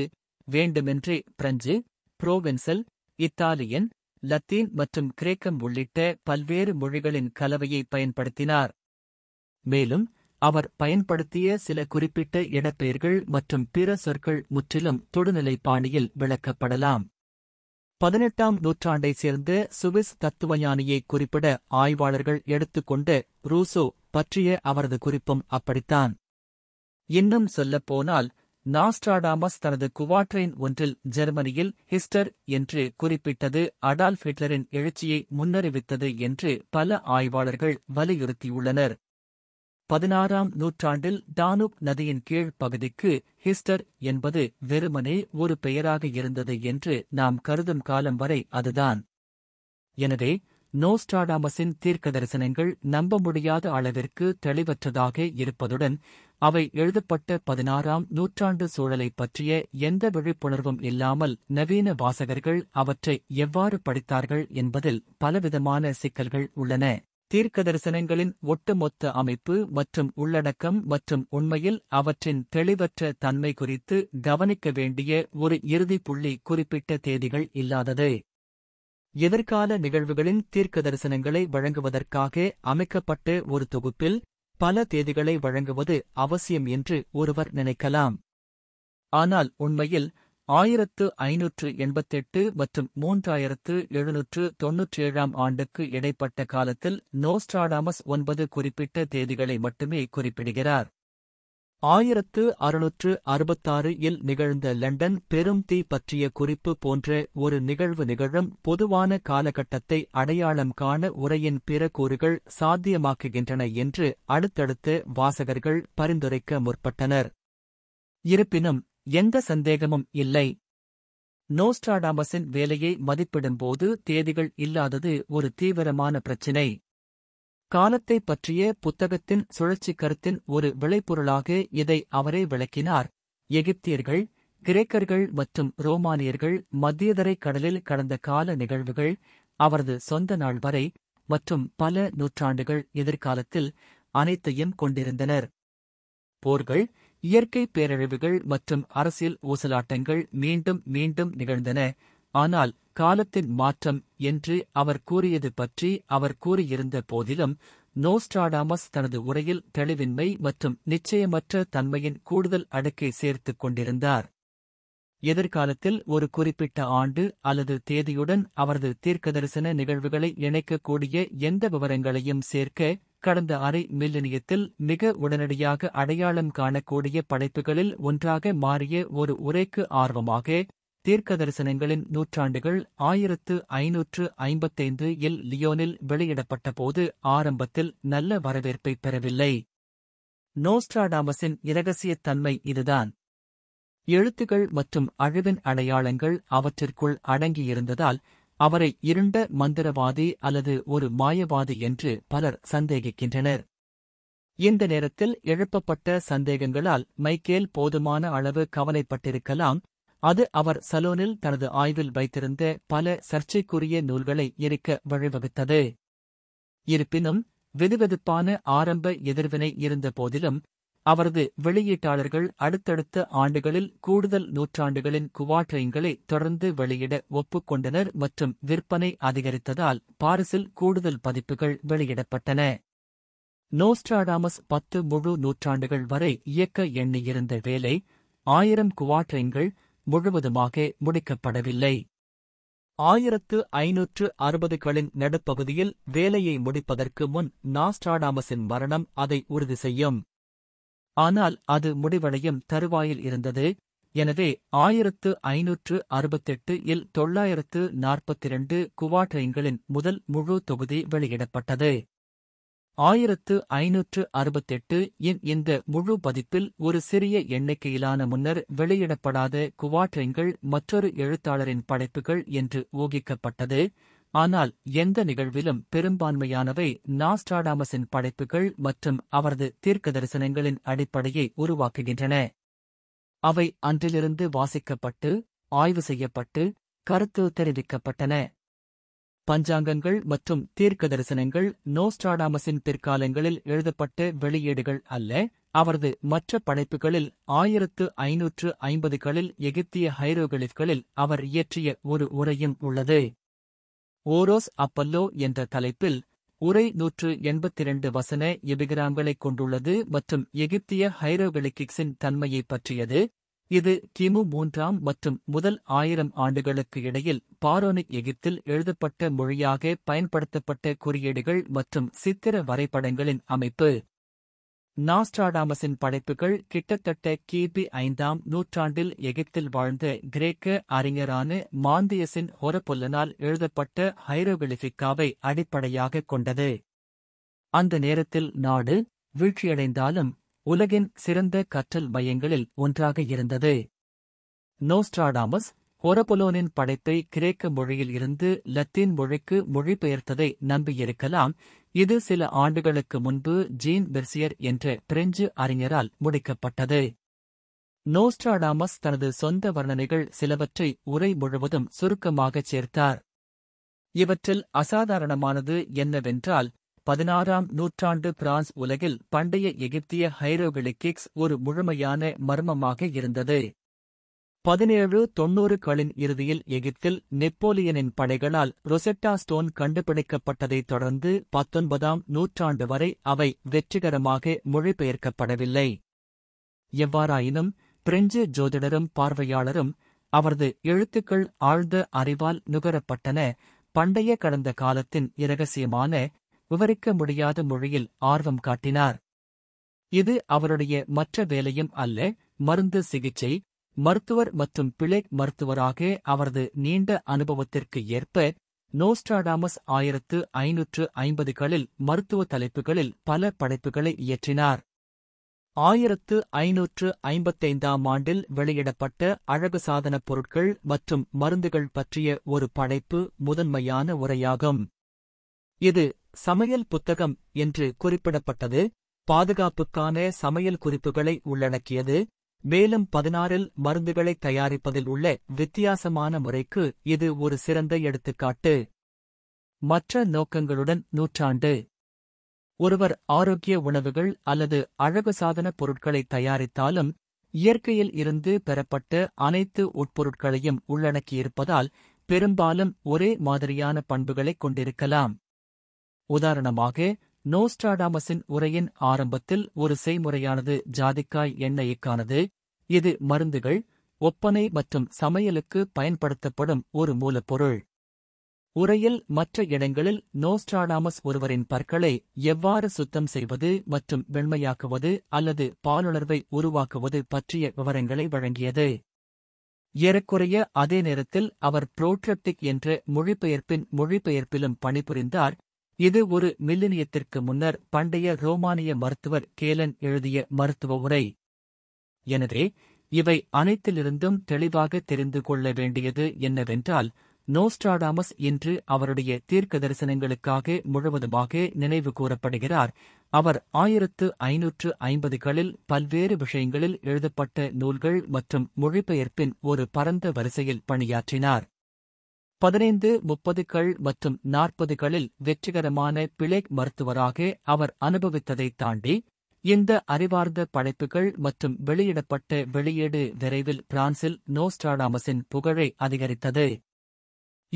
வேண்டுமென்றே பிரெஞ்சு புரோவென்சல் இத்தாலியன் லத்தீன் மற்றும் கிரேக்கம் உள்ளிட்ட பல்வேறு மொழிகளின் கலவையை பயன்படுத்தினார் மேலும் அவர் பயன்படுத்திய சில குறிப்பிட்ட இடப்பெயர்கள் மற்றும் பிற சொற்கள் முற்றிலும் தொடுநிலை பாணியில் விளக்கப்படலாம் பதினெட்டாம் நூற்றாண்டைச் சேர்ந்த சுவிஸ் தத்துவஞானியை குறிப்பிட ஆய்வாளர்கள் எடுத்துக்கொண்ட ரூசோ பற்றிய அவரது குறிப்பும் அப்படித்தான் இன்னும் சொல்லப்போனால் நாஸ்ட்ராடாமஸ் தனது குவாட்ரைன் ஒன்றில் ஜெர்மனியில் ஹிஸ்டர் என்று குறிப்பிட்டது அடால்ஃப் ஹிட்லரின் எழுச்சியை முன்னறிவித்தது என்று பல ஆய்வாளர்கள் வலியுறுத்தியுள்ளனர் பதினாறாம் நூற்றாண்டில் டானுப் நதியின் கீழ் பகுதிக்கு ஹிஸ்டர் என்பது வெறுமனே ஒரு பெயராக இருந்தது என்று நாம் கருதும் காலம் வரை அதுதான் எனவே நோஸ்டாடாமஸின் தீர்க்க தரிசனங்கள் நம்ப முடியாத அளவிற்கு தெளிவற்றதாக இருப்பதுடன் அவை எழுதப்பட்ட பதினாறாம் நூற்றாண்டு சூழலை பற்றிய எந்த விழிப்புணர்வும் இல்லாமல் நவீன வாசகர்கள் அவற்றை எவ்வாறு படித்தார்கள் என்பதில் பலவிதமான சிக்கல்கள் உள்ளன தீர்க்கதரிசனங்களின் ஒட்டுமொத்த அமைப்பு மற்றும் உள்ளடக்கம் மற்றும் உண்மையில் அவற்றின் தெளிவற்ற தன்மை குறித்து கவனிக்க வேண்டிய ஒரு இறுதி புள்ளி குறிப்பிட்ட தேதிகள் இல்லாதது எதிர்கால நிகழ்வுகளின் தரிசனங்களை வழங்குவதற்காக அமைக்கப்பட்ட ஒரு தொகுப்பில் பல தேதிகளை வழங்குவது அவசியம் என்று ஒருவர் நினைக்கலாம் ஆனால் உண்மையில் ஆயிரத்து ஐநூற்று எண்பத்தெட்டு மற்றும் மூன்றாயிரத்து எழுநூற்று ஏழாம் ஆண்டுக்கு இடைப்பட்ட காலத்தில் நோஸ்ட்ராடாமஸ் ஒன்பது குறிப்பிட்ட தேதிகளை மட்டுமே குறிப்பிடுகிறார் ஆயிரத்து அறுநூற்று அறுபத்தாறு இல் நிகழ்ந்த லண்டன் பெரும் தீ பற்றிய குறிப்பு போன்ற ஒரு நிகழ்வு நிகழும் பொதுவான காலகட்டத்தை அடையாளம் காண உரையின் பிற கூறுகள் சாத்தியமாக்குகின்றன என்று அடுத்தடுத்து வாசகர்கள் பரிந்துரைக்க முற்பட்டனர் இருப்பினும் எந்த சந்தேகமும் இல்லை நோஸ்டாடாமஸின் வேலையை மதிப்பிடும்போது தேதிகள் இல்லாதது ஒரு தீவிரமான பிரச்சினை காலத்தை பற்றிய புத்தகத்தின் சுழற்சி கருத்தின் ஒரு விளைபொருளாக இதை அவரே விளக்கினார் எகிப்தியர்கள் கிரேக்கர்கள் மற்றும் ரோமானியர்கள் மத்தியதரை கடலில் கடந்த கால நிகழ்வுகள் அவரது சொந்த நாள் வரை மற்றும் பல நூற்றாண்டுகள் எதிர்காலத்தில் அனைத்தையும் கொண்டிருந்தனர் போர்கள் இயற்கை பேரழிவுகள் மற்றும் அரசியல் ஊசலாட்டங்கள் மீண்டும் மீண்டும் நிகழ்ந்தன ஆனால் காலத்தின் மாற்றம் என்று அவர் கூறியது பற்றி அவர் கூறியிருந்த போதிலும் நோஸ்டாடாமஸ் தனது உரையில் தெளிவின்மை மற்றும் நிச்சயமற்ற தன்மையின் கூடுதல் அடுக்கை சேர்த்துக் கொண்டிருந்தார் எதிர்காலத்தில் ஒரு குறிப்பிட்ட ஆண்டு அல்லது தேதியுடன் அவரது தீர்க்கதரிசன நிகழ்வுகளை இணைக்கக்கூடிய எந்த விவரங்களையும் சேர்க்க கடந்த அரை மில்லனியத்தில் மிக உடனடியாக அடையாளம் காணக்கூடிய படைப்புகளில் ஒன்றாக மாறிய ஒரு உரைக்கு ஆர்வமாக தரிசனங்களின் நூற்றாண்டுகள் ஆயிரத்து ஐநூற்று ஐம்பத்தைந்து இல் லியோனில் வெளியிடப்பட்டபோது ஆரம்பத்தில் நல்ல வரவேற்பை பெறவில்லை நோஸ்ட்ராடாமஸின் இரகசியத்தன்மை இதுதான் எழுத்துகள் மற்றும் அழிவின் அடையாளங்கள் அவற்றிற்குள் அடங்கியிருந்ததால் அவரை இருண்ட மந்திரவாதி அல்லது ஒரு மாயவாதி என்று பலர் சந்தேகிக்கின்றனர் இந்த நேரத்தில் எழுப்பப்பட்ட சந்தேகங்களால் மைக்கேல் போதுமான அளவு கவலைப்பட்டிருக்கலாம் அது அவர் சலோனில் தனது ஆய்வில் வைத்திருந்த பல சர்ச்சைக்குரிய நூல்களை எரிக்க வழிவகுத்தது இருப்பினும் வெதுவெதுப்பான ஆரம்ப எதிர்வினை இருந்த போதிலும் அவரது வெளியீட்டாளர்கள் அடுத்தடுத்த ஆண்டுகளில் கூடுதல் நூற்றாண்டுகளின் குவாட்ரைன்களை தொடர்ந்து வெளியிட ஒப்புக்கொண்டனர் மற்றும் விற்பனை அதிகரித்ததால் பாரிஸில் கூடுதல் பதிப்புகள் வெளியிடப்பட்டன நோஸ்ட்ராடாமஸ் பத்து முழு நூற்றாண்டுகள் வரை இயக்க எண்ணியிருந்த வேலை ஆயிரம் குவாட்ரைன்கள் முழுவதுமாக முடிக்கப்படவில்லை ஆயிரத்து ஐநூற்று அறுபதுகளின் நடுப்பகுதியில் வேலையை முடிப்பதற்கு முன் நாஸ்ட்ராடாமஸின் மரணம் அதை உறுதி செய்யும் ஆனால் அது முடிவடையும் தருவாயில் இருந்தது எனவே ஆயிரத்து ஐநூற்று அறுபத்தெட்டு இல் தொள்ளாயிரத்து நாற்பத்திரண்டு குவாட்ரைன்களின் முதல் முழு தொகுதி வெளியிடப்பட்டது ஆயிரத்து ஐநூற்று அறுபத்தெட்டு இன் இந்த முழு பதிப்பில் ஒரு சிறிய எண்ணிக்கையிலான முன்னர் வெளியிடப்படாத குவாட்ரைன்கள் மற்றொரு எழுத்தாளரின் படைப்புகள் என்று ஊகிக்கப்பட்டது ஆனால் எந்த நிகழ்விலும் பெரும்பான்மையானவை நாஸ்டாடாமஸின் படைப்புகள் மற்றும் அவரது தீர்க்க தரிசனங்களின் அடிப்படையை உருவாக்குகின்றன அவை அன்றிலிருந்து வாசிக்கப்பட்டு ஆய்வு செய்யப்பட்டு கருத்து தெரிவிக்கப்பட்டன பஞ்சாங்கங்கள் மற்றும் தீர்க்க தரிசனங்கள் நோஸ்டாடாமஸின் பிற்காலங்களில் எழுதப்பட்ட வெளியீடுகள் அல்ல அவரது மற்ற படைப்புகளில் ஆயிரத்து ஐநூற்று ஐம்பதுகளில் எகிப்திய ஹைரோகலிஃப்களில் அவர் இயற்றிய ஒரு உரையும் உள்ளது ஓரோஸ் அப்பல்லோ என்ற தலைப்பில் உரை நூற்று எண்பத்திரண்டு வசன எபிகிராம்களைக் கொண்டுள்ளது மற்றும் எகிப்திய ஹைரோகிளிகிக்ஸின் தன்மையை பற்றியது இது கிமு மூன்றாம் மற்றும் முதல் ஆயிரம் ஆண்டுகளுக்கு இடையில் பாரோனிக் எகிப்தில் எழுதப்பட்ட மொழியாக பயன்படுத்தப்பட்ட குறியீடுகள் மற்றும் சித்திர வரைபடங்களின் அமைப்பு நாஸ்ட்ராடாமஸின் படைப்புகள் கிட்டத்தட்ட கிபி ஐந்தாம் நூற்றாண்டில் எகிப்தில் வாழ்ந்த கிரேக்க அறிஞரான மாந்தியஸின் ஹொரப்பொல்லனால் எழுதப்பட்ட ஹைரோகிளிஃபிக்காவை அடிப்படையாக கொண்டது அந்த நேரத்தில் நாடு வீழ்ச்சியடைந்தாலும் உலகின் சிறந்த கற்றல் மையங்களில் ஒன்றாக இருந்தது நோஸ்ட்ராடாமஸ் ஹோரபொலோனின் படைப்பை கிரேக்க மொழியில் இருந்து லத்தீன் மொழிக்கு மொழிபெயர்த்ததை நம்பியிருக்கலாம் இது சில ஆண்டுகளுக்கு முன்பு ஜீன் பெர்சியர் என்ற பிரெஞ்சு அறிஞரால் முடிக்கப்பட்டது நோஸ்ட்ராடாமஸ் தனது சொந்த வர்ணனைகள் சிலவற்றை உரை முழுவதும் சுருக்கமாகச் சேர்த்தார் இவற்றில் அசாதாரணமானது என்னவென்றால் பதினாறாம் நூற்றாண்டு பிரான்ஸ் உலகில் பண்டைய எகிப்திய ஹைரோகிளிகிக்ஸ் ஒரு முழுமையான மர்மமாக இருந்தது பதினேழு தொன்னூறுகளின் இறுதியில் எகிப்தில் நெப்போலியனின் படைகளால் ரொசெட்டா ஸ்டோன் கண்டுபிடிக்கப்பட்டதைத் தொடர்ந்து பத்தொன்பதாம் நூற்றாண்டு வரை அவை வெற்றிகரமாக மொழிபெயர்க்கப்படவில்லை எவ்வாறாயினும் பிரெஞ்சு ஜோதிடரும் பார்வையாளரும் அவரது எழுத்துக்கள் ஆழ்ந்த அறிவால் நுகரப்பட்டன பண்டைய கடந்த காலத்தின் இரகசியமான விவரிக்க முடியாத மொழியில் ஆர்வம் காட்டினார் இது அவருடைய மற்ற வேலையும் அல்ல மருந்து சிகிச்சை மருத்துவர் மற்றும் பிளேக் மருத்துவராக அவரது நீண்ட அனுபவத்திற்கு ஏற்ப நோஸ்டாடாமஸ் ஆயிரத்து ஐநூற்று ஐம்பதுகளில் மருத்துவ தலைப்புகளில் பல படைப்புகளை இயற்றினார் ஆயிரத்து ஐநூற்று ஐம்பத்தைந்தாம் ஆண்டில் வெளியிடப்பட்ட அழகு சாதனப் பொருட்கள் மற்றும் மருந்துகள் பற்றிய ஒரு படைப்பு முதன்மையான உரையாகும் இது சமையல் புத்தகம் என்று குறிப்பிடப்பட்டது பாதுகாப்புக்கான சமையல் குறிப்புகளை உள்ளடக்கியது மேலும் பதினாறில் மருந்துகளை தயாரிப்பதில் உள்ள வித்தியாசமான முறைக்கு இது ஒரு சிறந்த எடுத்துக்காட்டு மற்ற நோக்கங்களுடன் நூற்றாண்டு ஒருவர் ஆரோக்கிய உணவுகள் அல்லது அழகு சாதன பொருட்களை தயாரித்தாலும் இயற்கையில் இருந்து பெறப்பட்ட அனைத்து உட்பொருட்களையும் உள்ளடக்கியிருப்பதால் பெரும்பாலும் ஒரே மாதிரியான பண்புகளைக் கொண்டிருக்கலாம் உதாரணமாக நோஸ்டாடாமஸின் உரையின் ஆரம்பத்தில் ஒரு செய்முறையானது ஜாதிக்காய் எண்ணெய்க்கானது இது மருந்துகள் ஒப்பனை மற்றும் சமையலுக்கு பயன்படுத்தப்படும் ஒரு மூலப்பொருள் உரையில் மற்ற இடங்களில் நோஸ்ட்ராடாமஸ் ஒருவரின் பற்களை எவ்வாறு சுத்தம் செய்வது மற்றும் வெண்மையாக்குவது அல்லது பாலுணர்வை உருவாக்குவது பற்றிய விவரங்களை வழங்கியது ஏறக்குறைய அதே நேரத்தில் அவர் புரோட்ரப்டிக் என்ற மொழிபெயர்ப்பின் மொழிபெயர்ப்பிலும் பணிபுரிந்தார் இது ஒரு மில்லினியத்திற்கு முன்னர் பண்டைய ரோமானிய மருத்துவர் கேலன் எழுதிய மருத்துவ உரை எனவே இவை அனைத்திலிருந்தும் தெளிவாக தெரிந்து கொள்ள வேண்டியது என்னவென்றால் நோஸ்ட்ராடாமஸ் இன்று அவருடைய தீர்க்க தரிசனங்களுக்காக முழுவதுமாக நினைவு கூறப்படுகிறார் அவர் ஆயிரத்து ஐநூற்று ஐம்பதுகளில் பல்வேறு விஷயங்களில் எழுதப்பட்ட நூல்கள் மற்றும் மொழிபெயர்ப்பின் ஒரு பரந்த வரிசையில் பணியாற்றினார் பதினைந்து முப்பதுகள் மற்றும் நாற்பதுகளில் வெற்றிகரமான பிழை மருத்துவராக அவர் அனுபவித்ததை தாண்டி இந்த அறிவார்ந்த படைப்புகள் மற்றும் வெளியிடப்பட்ட வெளியீடு விரைவில் பிரான்சில் நோஸ்டாடாமஸின் புகழை அதிகரித்தது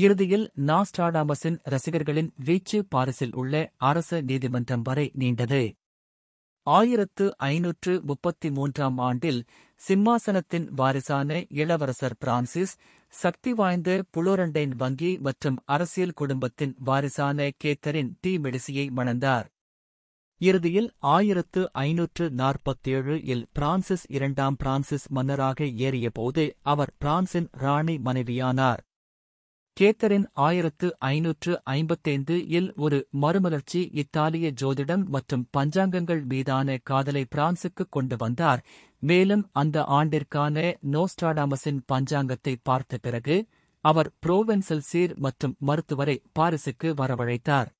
இறுதியில் நாஸ்டாடாமஸின் ரசிகர்களின் வீச்சு பாரிஸில் உள்ள அரச நீதிமன்றம் வரை நீண்டது ஆயிரத்து ஐநூற்று முப்பத்தி மூன்றாம் ஆண்டில் சிம்மாசனத்தின் வாரிசான இளவரசர் பிரான்சிஸ் சக்தி வாய்ந்த புளோரண்டைன் வங்கி மற்றும் அரசியல் குடும்பத்தின் வாரிசான கேத்தரின் டி மெடிசியை மணந்தார் இறுதியில் ஆயிரத்து ஐநூற்று நாற்பத்தேழு இல் பிரான்சிஸ் இரண்டாம் பிரான்சிஸ் மன்னராக ஏறியபோது அவர் பிரான்சின் ராணி மனைவியானார் கேத்தரின் ஆயிரத்து ஐநூற்று ஐம்பத்தைந்து இல் ஒரு மறுமலர்ச்சி இத்தாலிய ஜோதிடம் மற்றும் பஞ்சாங்கங்கள் மீதான காதலை பிரான்சுக்கு கொண்டு வந்தார் மேலும் அந்த ஆண்டிற்கான நோஸ்டாடாமஸின் பஞ்சாங்கத்தை பார்த்த பிறகு அவர் புரோவென்சல் சீர் மற்றும் மருத்துவரை பாரிசுக்கு வரவழைத்தார்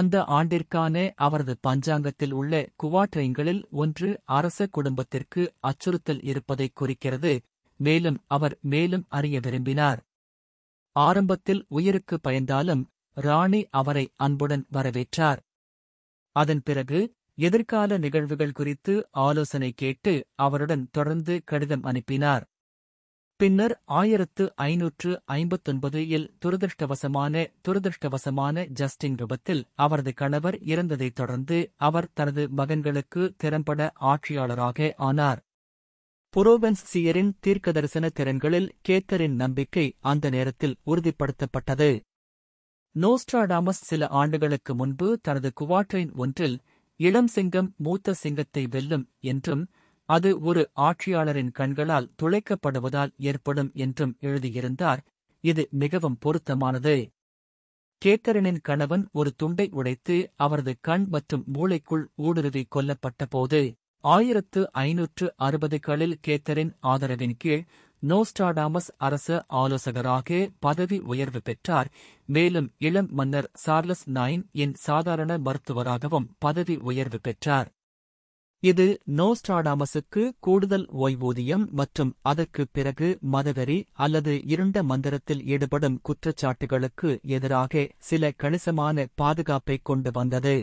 அந்த ஆண்டிற்கான அவரது பஞ்சாங்கத்தில் உள்ள குவாட்டைங்களில் ஒன்று அரச குடும்பத்திற்கு அச்சுறுத்தல் இருப்பதைக் குறிக்கிறது மேலும் அவர் மேலும் அறிய விரும்பினார் ஆரம்பத்தில் உயிருக்கு பயந்தாலும் ராணி அவரை அன்புடன் வரவேற்றார் அதன் பிறகு எதிர்கால நிகழ்வுகள் குறித்து ஆலோசனை கேட்டு அவருடன் தொடர்ந்து கடிதம் அனுப்பினார் பின்னர் ஆயிரத்து ஐநூற்று ஐம்பத்தொன்பது இல் துரதிருஷ்டவசமான துரதிருஷ்டவசமான ஜஸ்டின் விபத்தில் அவரது கணவர் இறந்ததைத் தொடர்ந்து அவர் தனது மகன்களுக்கு திறம்பட ஆட்சியாளராக ஆனார் புரோவென்சியரின் தீர்க்கதரிசன திறன்களில் கேத்தரின் நம்பிக்கை அந்த நேரத்தில் உறுதிப்படுத்தப்பட்டது நோஸ்ட்ராடாமஸ் சில ஆண்டுகளுக்கு முன்பு தனது குவாட்ரின் ஒன்றில் இளம் சிங்கம் மூத்த சிங்கத்தை வெல்லும் என்றும் அது ஒரு ஆட்சியாளரின் கண்களால் துளைக்கப்படுவதால் ஏற்படும் என்றும் எழுதியிருந்தார் இது மிகவும் பொருத்தமானது கேத்தரினின் கணவன் ஒரு துண்டை உடைத்து அவரது கண் மற்றும் மூளைக்குள் ஊடுருவி கொல்லப்பட்டபோது ஆயிரத்து ஐநூற்று அறுபதுகளில் கேத்தரின் ஆதரவின் கீழ் நோஸ்டாடாமஸ் அரச ஆலோசகராக பதவி உயர்வு பெற்றார் மேலும் இளம் மன்னர் சார்லஸ் நைன் என் சாதாரண மருத்துவராகவும் பதவி உயர்வு பெற்றார் இது நோஸ்டாடாமஸுக்கு கூடுதல் ஓய்வூதியம் மற்றும் அதற்கு பிறகு மதவெறி அல்லது இருண்ட மந்திரத்தில் ஈடுபடும் குற்றச்சாட்டுகளுக்கு எதிராக சில கணிசமான பாதுகாப்பை கொண்டு வந்தது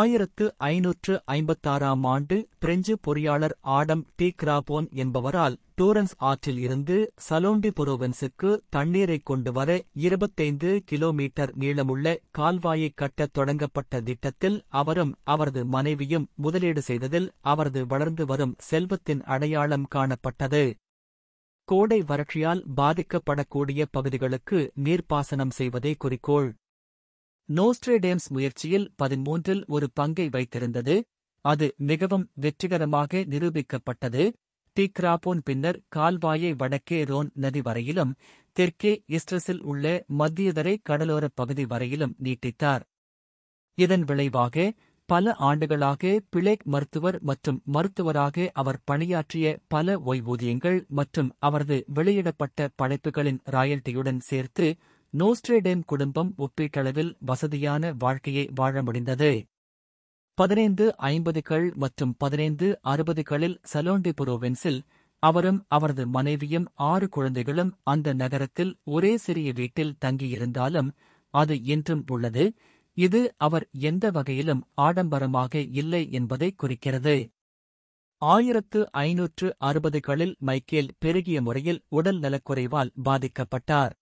ஆயிரத்து ஐநூற்று ஐம்பத்தாறாம் ஆண்டு பிரெஞ்சு பொறியாளர் ஆடம் டி கிராபோன் என்பவரால் டூரன்ஸ் ஆற்றில் இருந்து சலோண்டி புரோவன்ஸுக்கு தண்ணீரை கொண்டு வர இருபத்தைந்து கிலோமீட்டர் நீளமுள்ள கால்வாயை கட்டத் தொடங்கப்பட்ட திட்டத்தில் அவரும் அவரது மனைவியும் முதலீடு செய்ததில் அவரது வளர்ந்து வரும் செல்வத்தின் அடையாளம் காணப்பட்டது கோடை வறட்சியால் பாதிக்கப்படக்கூடிய பகுதிகளுக்கு நீர்ப்பாசனம் செய்வதே குறிக்கோள் நோஸ்ட்ரேடேம்ஸ் முயற்சியில் பதிமூன்றில் ஒரு பங்கை வைத்திருந்தது அது மிகவும் வெற்றிகரமாக நிரூபிக்கப்பட்டது டிக்ராபோன் பின்னர் கால்வாயை வடக்கே ரோன் நதி வரையிலும் தெற்கே இஸ்ட்ரஸில் உள்ள மத்தியதரை கடலோரப் பகுதி வரையிலும் நீட்டித்தார் இதன் விளைவாக பல ஆண்டுகளாக பிளேக் மருத்துவர் மற்றும் மருத்துவராக அவர் பணியாற்றிய பல ஓய்வூதியங்கள் மற்றும் அவரது வெளியிடப்பட்ட படைப்புகளின் ராயல்ட்டியுடன் சேர்த்து நோஸ்ட்ரேடேம் குடும்பம் ஒப்பீட்டளவில் வசதியான வாழ்க்கையை வாழ முடிந்தது பதினைந்து ஐம்பதுகள் மற்றும் பதினைந்து அறுபதுகளில் சலோண்டி புரோவின்ஸில் அவரும் அவரது மனைவியும் ஆறு குழந்தைகளும் அந்த நகரத்தில் ஒரே சிறிய வீட்டில் தங்கியிருந்தாலும் அது என்றும் உள்ளது இது அவர் எந்த வகையிலும் ஆடம்பரமாக இல்லை என்பதை குறிக்கிறது ஆயிரத்து ஐநூற்று அறுபதுகளில் மைக்கேல் பெருகிய முறையில் உடல் நலக்குறைவால் பாதிக்கப்பட்டார்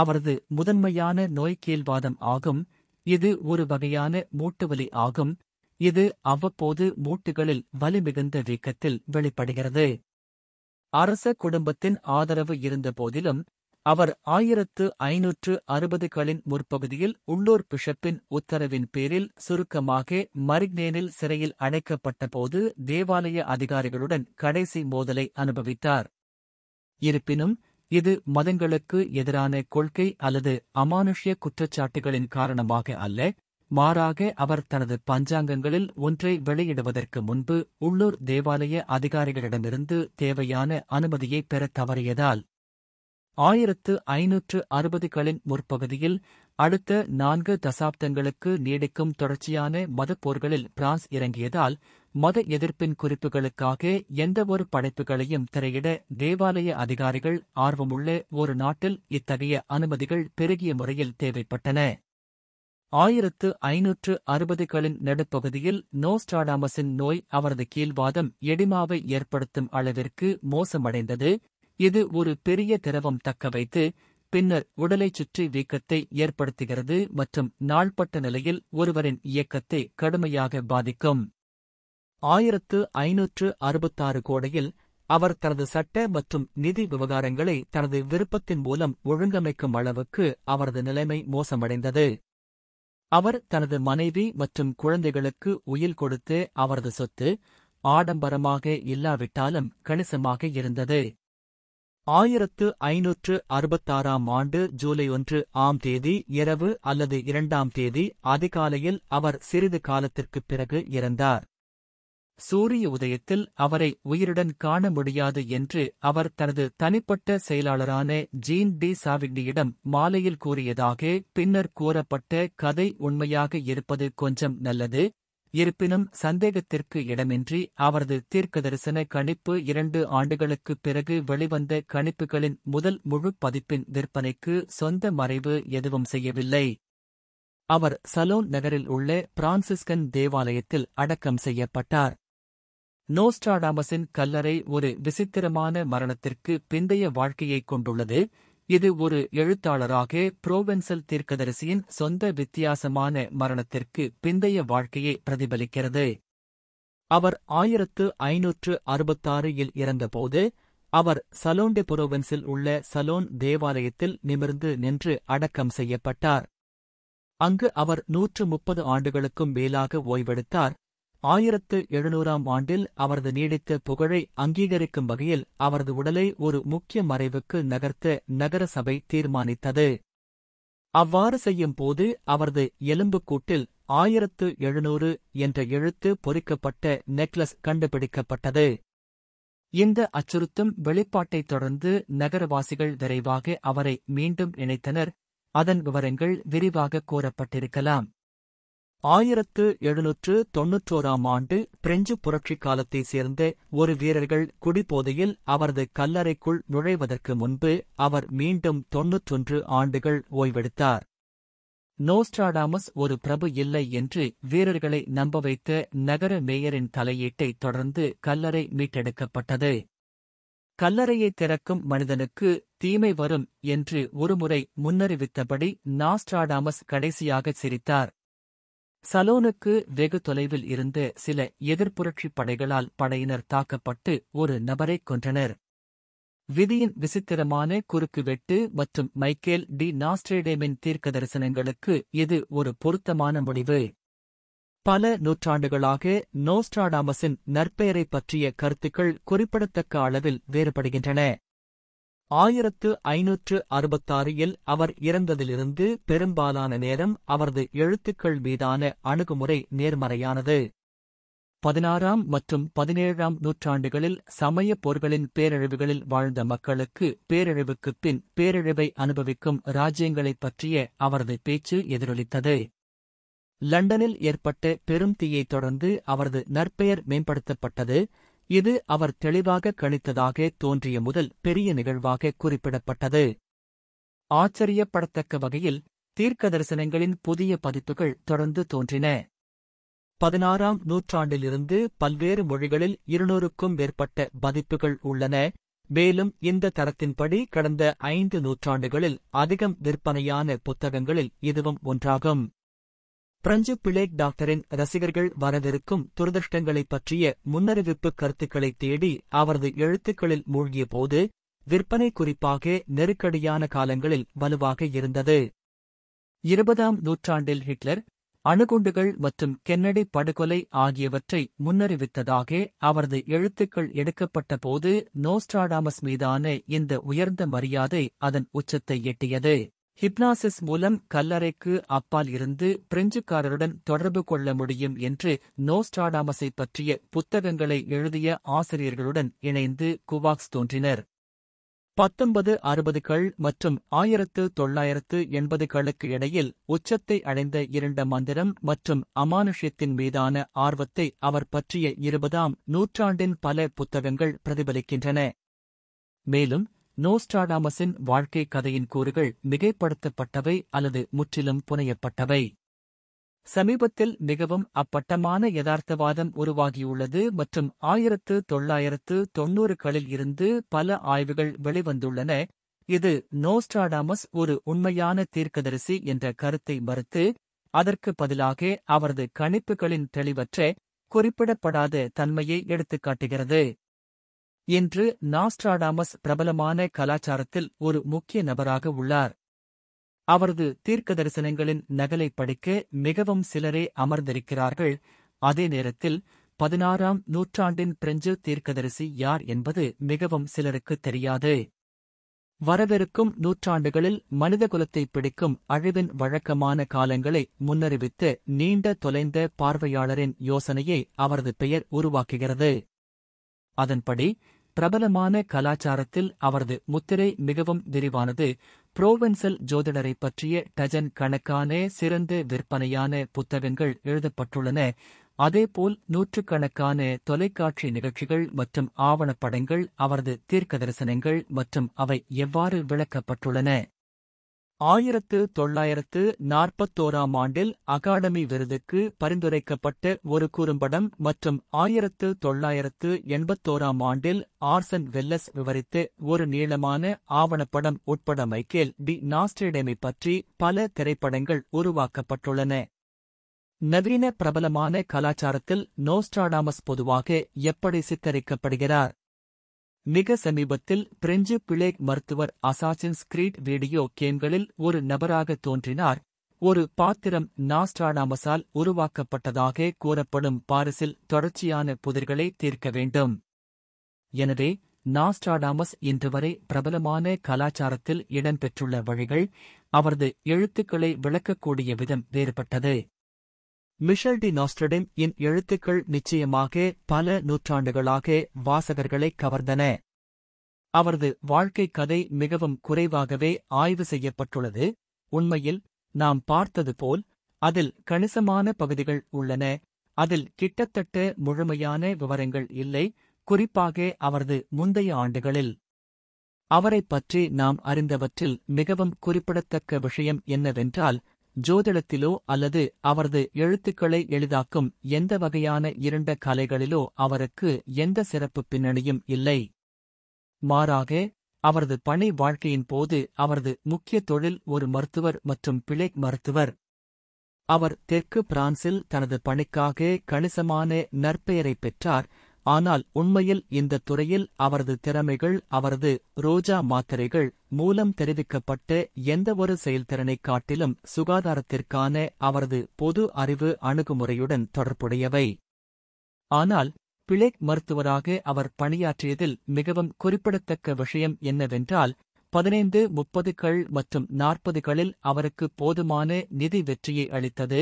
அவரது முதன்மையான நோய் கீழ்வாதம் ஆகும் இது ஒரு வகையான மூட்டுவலி ஆகும் இது அவ்வப்போது மூட்டுகளில் வலிமிகுந்த வீக்கத்தில் வெளிப்படுகிறது அரச குடும்பத்தின் ஆதரவு இருந்த போதிலும் அவர் ஆயிரத்து ஐநூற்று அறுபதுகளின் முற்பகுதியில் உள்ளூர் பிஷப்பின் உத்தரவின் பேரில் சுருக்கமாக மரிக்னேனில் சிறையில் அடைக்கப்பட்டபோது தேவாலய அதிகாரிகளுடன் கடைசி மோதலை அனுபவித்தார் இருப்பினும் இது மதங்களுக்கு எதிரான கொள்கை அல்லது அமானுஷ்ய குற்றச்சாட்டுகளின் காரணமாக அல்ல மாறாக அவர் தனது பஞ்சாங்கங்களில் ஒன்றை வெளியிடுவதற்கு முன்பு உள்ளூர் தேவாலய அதிகாரிகளிடமிருந்து தேவையான அனுமதியை பெற தவறியதால் ஆயிரத்து ஐநூற்று அறுபதுகளின் முற்பகுதியில் அடுத்த நான்கு தசாப்தங்களுக்கு நீடிக்கும் தொடர்ச்சியான மதப்போர்களில் பிரான்ஸ் இறங்கியதால் மத எதிர்ப்பின் குறிப்புகளுக்காக எந்தவொரு படைப்புகளையும் திரையிட தேவாலய அதிகாரிகள் ஆர்வமுள்ள ஒரு நாட்டில் இத்தகைய அனுமதிகள் பெருகிய முறையில் தேவைப்பட்டன ஆயிரத்து ஐநூற்று அறுபதுகளின் நடுப்பகுதியில் நோஸ்டாடாமஸின் நோய் அவரது கீழ்வாதம் எடிமாவை ஏற்படுத்தும் அளவிற்கு மோசமடைந்தது இது ஒரு பெரிய திரவம் தக்கவைத்து பின்னர் உடலைச் சுற்றி வீக்கத்தை ஏற்படுத்துகிறது மற்றும் நாள்பட்ட நிலையில் ஒருவரின் இயக்கத்தை கடுமையாக பாதிக்கும் ஆயிரத்து ஐநூற்று அறுபத்தாறு கோடையில் அவர் தனது சட்ட மற்றும் நிதி விவகாரங்களை தனது விருப்பத்தின் மூலம் ஒழுங்கமைக்கும் அளவுக்கு அவரது நிலைமை மோசமடைந்தது அவர் தனது மனைவி மற்றும் குழந்தைகளுக்கு உயில் கொடுத்து அவரது சொத்து ஆடம்பரமாக இல்லாவிட்டாலும் கணிசமாக இருந்தது ஆயிரத்து ஐநூற்று அறுபத்தாறாம் ஆண்டு ஜூலை ஒன்று ஆம் தேதி இரவு அல்லது இரண்டாம் தேதி அதிகாலையில் அவர் சிறிது காலத்திற்குப் பிறகு இறந்தார் சூரிய உதயத்தில் அவரை உயிருடன் காண முடியாது என்று அவர் தனது தனிப்பட்ட செயலாளரான ஜீன் டி சாவிக்னியிடம் மாலையில் கூறியதாக பின்னர் கூறப்பட்ட கதை உண்மையாக இருப்பது கொஞ்சம் நல்லது இருப்பினும் சந்தேகத்திற்கு இடமின்றி அவரது தீர்க்க தரிசன கணிப்பு இரண்டு ஆண்டுகளுக்குப் பிறகு வெளிவந்த கணிப்புகளின் முதல் முழு பதிப்பின் விற்பனைக்கு சொந்த மறைவு எதுவும் செய்யவில்லை அவர் சலோன் நகரில் உள்ள பிரான்சிஸ்கன் தேவாலயத்தில் அடக்கம் செய்யப்பட்டார் நோஸ்டாடாமஸின் கல்லறை ஒரு விசித்திரமான மரணத்திற்கு பிந்தைய வாழ்க்கையைக் கொண்டுள்ளது இது ஒரு எழுத்தாளராக புரோவென்சல் தீர்க்கதரிசியின் சொந்த வித்தியாசமான மரணத்திற்கு பிந்தைய வாழ்க்கையை பிரதிபலிக்கிறது அவர் ஆயிரத்து ஐநூற்று அறுபத்தாறு இல் இறந்தபோது அவர் சலோண்டே புரோவென்ஸில் உள்ள சலோன் தேவாலயத்தில் நிமிர்ந்து நின்று அடக்கம் செய்யப்பட்டார் அங்கு அவர் நூற்று முப்பது ஆண்டுகளுக்கும் மேலாக ஓய்வெடுத்தார் ஆயிரத்து எழுநூறாம் ஆண்டில் அவரது நீடித்த புகழை அங்கீகரிக்கும் வகையில் அவரது உடலை ஒரு முக்கிய மறைவுக்கு நகர்த்த நகர சபை தீர்மானித்தது அவ்வாறு செய்யும் போது அவரது எலும்புக்கூட்டில் ஆயிரத்து எழுநூறு என்ற எழுத்து பொறிக்கப்பட்ட நெக்லஸ் கண்டுபிடிக்கப்பட்டது இந்த அச்சுறுத்தும் வெளிப்பாட்டைத் தொடர்ந்து நகரவாசிகள் விரைவாக அவரை மீண்டும் இணைத்தனர் அதன் விவரங்கள் விரிவாக கூறப்பட்டிருக்கலாம் ஆயிரத்து எழுநூற்று தொன்னூற்றோராம் ஆண்டு பிரெஞ்சு புரட்சி காலத்தைச் சேர்ந்த ஒரு வீரர்கள் குடிபோதையில் அவரது கல்லறைக்குள் நுழைவதற்கு முன்பு அவர் மீண்டும் தொன்னூற்றொன்று ஆண்டுகள் ஓய்வெடுத்தார் நோஸ்ட்ராடாமஸ் ஒரு பிரபு இல்லை என்று வீரர்களை நம்ப வைத்த நகர மேயரின் தலையீட்டை தொடர்ந்து கல்லறை மீட்டெடுக்கப்பட்டது கல்லறையை திறக்கும் மனிதனுக்கு தீமை வரும் என்று ஒருமுறை முன்னறிவித்தபடி நாஸ்ட்ராடாமஸ் கடைசியாக சிரித்தார் சலோனுக்கு வெகு தொலைவில் இருந்த சில எதிர்ப்புரட்சிப் படைகளால் படையினர் தாக்கப்பட்டு ஒரு நபரை கொன்றனர் விதியின் விசித்திரமான குறுக்கு வெட்டு மற்றும் மைக்கேல் டி நாஸ்ட்ரேடேமின் தீர்க்க தரிசனங்களுக்கு இது ஒரு பொருத்தமான முடிவு பல நூற்றாண்டுகளாக நோஸ்ட்ராடாமஸின் நற்பெயரை பற்றிய கருத்துக்கள் குறிப்பிடத்தக்க அளவில் வேறுபடுகின்றன ஆயிரத்து ஐநூற்று அறுபத்தாறில் அவர் இறந்ததிலிருந்து பெரும்பாலான நேரம் அவரது எழுத்துக்கள் மீதான அணுகுமுறை நேர்மறையானது பதினாறாம் மற்றும் பதினேழாம் நூற்றாண்டுகளில் சமய போர்களின் பேரழிவுகளில் வாழ்ந்த மக்களுக்கு பேரழிவுக்குப் பின் பேரழிவை அனுபவிக்கும் ராஜ்யங்களைப் பற்றிய அவரது பேச்சு எதிரொலித்தது லண்டனில் ஏற்பட்ட பெரும் தீயைத் தொடர்ந்து அவரது நற்பெயர் மேம்படுத்தப்பட்டது இது அவர் தெளிவாக கணித்ததாக தோன்றிய முதல் பெரிய நிகழ்வாக குறிப்பிடப்பட்டது ஆச்சரியப்படத்தக்க வகையில் தீர்க்க தரிசனங்களின் புதிய பதிப்புகள் தொடர்ந்து தோன்றின பதினாறாம் நூற்றாண்டிலிருந்து பல்வேறு மொழிகளில் இருநூறுக்கும் மேற்பட்ட பதிப்புகள் உள்ளன மேலும் இந்த தரத்தின்படி கடந்த ஐந்து நூற்றாண்டுகளில் அதிகம் விற்பனையான புத்தகங்களில் இதுவும் ஒன்றாகும் பிரஞ்சு பிளேக் டாக்டரின் ரசிகர்கள் வரவிருக்கும் துரதிருஷ்டங்களைப் பற்றிய முன்னறிவிப்பு கருத்துக்களைத் தேடி அவரது எழுத்துக்களில் மூழ்கிய போது விற்பனை குறிப்பாக நெருக்கடியான காலங்களில் வலுவாக இருந்தது இருபதாம் நூற்றாண்டில் ஹிட்லர் அணுகுண்டுகள் மற்றும் கென்னடி படுகொலை ஆகியவற்றை முன்னறிவித்ததாக அவரது எழுத்துக்கள் எடுக்கப்பட்ட போது நோஸ்ட்ராடாமஸ் மீதான இந்த உயர்ந்த மரியாதை அதன் உச்சத்தை எட்டியது ஹிப்னாசிஸ் மூலம் கல்லறைக்கு அப்பால் இருந்து பிரெஞ்சுக்காரருடன் தொடர்பு கொள்ள முடியும் என்று நோஸ்டாடாமஸை பற்றிய புத்தகங்களை எழுதிய ஆசிரியர்களுடன் இணைந்து குவாக்ஸ் தோன்றினர் பத்தொன்பது அறுபதுகள் மற்றும் ஆயிரத்து தொள்ளாயிரத்து எண்பதுகளுக்கு இடையில் உச்சத்தை அடைந்த இரண்ட மந்திரம் மற்றும் அமானுஷ்யத்தின் மீதான ஆர்வத்தை அவர் பற்றிய இருபதாம் நூற்றாண்டின் பல புத்தகங்கள் பிரதிபலிக்கின்றன மேலும் நோஸ்டாடாமஸின் வாழ்க்கை கதையின் கூறுகள் மிகைப்படுத்தப்பட்டவை அல்லது முற்றிலும் புனையப்பட்டவை சமீபத்தில் மிகவும் அப்பட்டமான யதார்த்தவாதம் உருவாகியுள்ளது மற்றும் ஆயிரத்து தொள்ளாயிரத்து தொன்னூறுகளில் இருந்து பல ஆய்வுகள் வெளிவந்துள்ளன இது நோஸ்டாடாமஸ் ஒரு உண்மையான தீர்க்கதரிசி என்ற கருத்தை மறுத்து அதற்கு பதிலாக அவரது கணிப்புகளின் தெளிவற்ற குறிப்பிடப்படாத தன்மையை எடுத்துக்காட்டுகிறது என்று நாஸ்ட்ராடாமஸ் பிரபலமான கலாச்சாரத்தில் ஒரு முக்கிய நபராக உள்ளார் அவரது தீர்க்க தரிசனங்களின் நகலை படிக்க மிகவும் சிலரே அமர்ந்திருக்கிறார்கள் அதே நேரத்தில் பதினாறாம் நூற்றாண்டின் பிரெஞ்சு தீர்க்கதரிசி யார் என்பது மிகவும் சிலருக்கு தெரியாது வரவிருக்கும் நூற்றாண்டுகளில் மனிதகுலத்தை பிடிக்கும் அழிவின் வழக்கமான காலங்களை முன்னறிவித்து நீண்ட தொலைந்த பார்வையாளரின் யோசனையை அவரது பெயர் உருவாக்குகிறது அதன்படி பிரபலமான கலாச்சாரத்தில் அவரது முத்திரை மிகவும் விரிவானது புரோவென்சல் ஜோதிடரை பற்றிய டஜன் கணக்கான சிறந்த விற்பனையான புத்தகங்கள் எழுதப்பட்டுள்ளன அதேபோல் நூற்றுக்கணக்கான தொலைக்காட்சி நிகழ்ச்சிகள் மற்றும் ஆவணப்படங்கள் அவரது தீர்க்க தரிசனங்கள் மற்றும் அவை எவ்வாறு விளக்கப்பட்டுள்ளன ஆயிரத்து தொள்ளாயிரத்து நாற்பத்தோராம் ஆண்டில் அகாடமி விருதுக்கு பரிந்துரைக்கப்பட்ட ஒரு குறும்படம் மற்றும் ஆயிரத்து தொள்ளாயிரத்து எண்பத்தோராம் ஆண்டில் ஆர்சன் வெல்லஸ் விவரித்து ஒரு நீளமான ஆவணப்படம் உட்பட மைக்கேல் டி நாஸ்டேடமி பற்றி பல திரைப்படங்கள் உருவாக்கப்பட்டுள்ளன நவீன பிரபலமான கலாச்சாரத்தில் நோஸ்டாடாமஸ் பொதுவாக எப்படி சித்தரிக்கப்படுகிறார் மிக சமீபத்தில் பிரெஞ்சு பிளேக் மருத்துவர் அசாசின் ஸ்கிரீட் வீடியோ கேம்களில் ஒரு நபராக தோன்றினார் ஒரு பாத்திரம் நாஸ்டாடாமஸால் உருவாக்கப்பட்டதாக கூறப்படும் பாரிஸில் தொடர்ச்சியான புதிர்களை தீர்க்க வேண்டும் எனவே நாஸ்டாடாமஸ் இன்று வரை பிரபலமான கலாச்சாரத்தில் இடம்பெற்றுள்ள வழிகள் அவரது எழுத்துக்களை விளக்கக்கூடிய விதம் வேறுபட்டது மிஷல் டி நாஸ்டர்டிம் இன் எழுத்துக்கள் நிச்சயமாக பல நூற்றாண்டுகளாக வாசகர்களை கவர்ந்தன அவரது வாழ்க்கை கதை மிகவும் குறைவாகவே ஆய்வு செய்யப்பட்டுள்ளது உண்மையில் நாம் பார்த்தது போல் அதில் கணிசமான பகுதிகள் உள்ளன அதில் கிட்டத்தட்ட முழுமையான விவரங்கள் இல்லை குறிப்பாக அவரது முந்தைய ஆண்டுகளில் அவரைப் பற்றி நாம் அறிந்தவற்றில் மிகவும் குறிப்பிடத்தக்க விஷயம் என்னவென்றால் ஜோதிடத்திலோ அல்லது அவரது எழுத்துக்களை எளிதாக்கும் எந்த வகையான இருண்ட கலைகளிலோ அவருக்கு எந்த சிறப்பு பின்னணியும் இல்லை மாறாக அவரது பணி வாழ்க்கையின் போது அவரது முக்கிய தொழில் ஒரு மருத்துவர் மற்றும் பிழை மருத்துவர் அவர் தெற்கு பிரான்சில் தனது பணிக்காக கணிசமான நற்பெயரை பெற்றார் ஆனால் உண்மையில் இந்த துறையில் அவரது திறமைகள் அவரது ரோஜா மாத்திரைகள் மூலம் தெரிவிக்கப்பட்ட எந்தவொரு செயல்திறனை காட்டிலும் சுகாதாரத்திற்கான அவரது பொது அறிவு அணுகுமுறையுடன் தொடர்புடையவை ஆனால் பிளேக் மருத்துவராக அவர் பணியாற்றியதில் மிகவும் குறிப்பிடத்தக்க விஷயம் என்னவென்றால் பதினைந்து முப்பதுகள் மற்றும் நாற்பதுகளில் அவருக்கு போதுமான நிதி வெற்றியை அளித்தது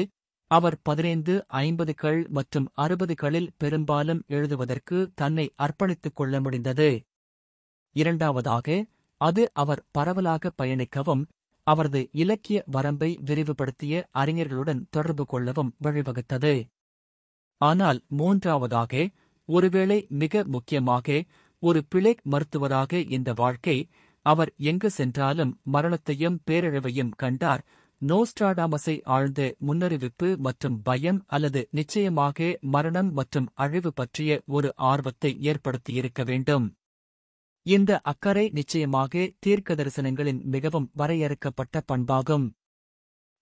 அவர் பதினைந்து ஐம்பதுகள் மற்றும் அறுபதுகளில் பெரும்பாலும் எழுதுவதற்கு தன்னை அர்ப்பணித்துக் கொள்ள முடிந்தது இரண்டாவதாக அது அவர் பரவலாக பயணிக்கவும் அவரது இலக்கிய வரம்பை விரிவுபடுத்திய அறிஞர்களுடன் தொடர்பு கொள்ளவும் வழிவகுத்தது ஆனால் மூன்றாவதாக ஒருவேளை மிக முக்கியமாக ஒரு பிழை மருத்துவராக இந்த வாழ்க்கை அவர் எங்கு சென்றாலும் மரணத்தையும் பேரழிவையும் கண்டார் நோஸ்டாடாமஸை ஆழ்ந்த முன்னறிவிப்பு மற்றும் பயம் அல்லது நிச்சயமாக மரணம் மற்றும் அழிவு பற்றிய ஒரு ஆர்வத்தை ஏற்படுத்தியிருக்க வேண்டும் இந்த அக்கறை நிச்சயமாக தீர்க்க தரிசனங்களின் மிகவும் வரையறுக்கப்பட்ட பண்பாகும்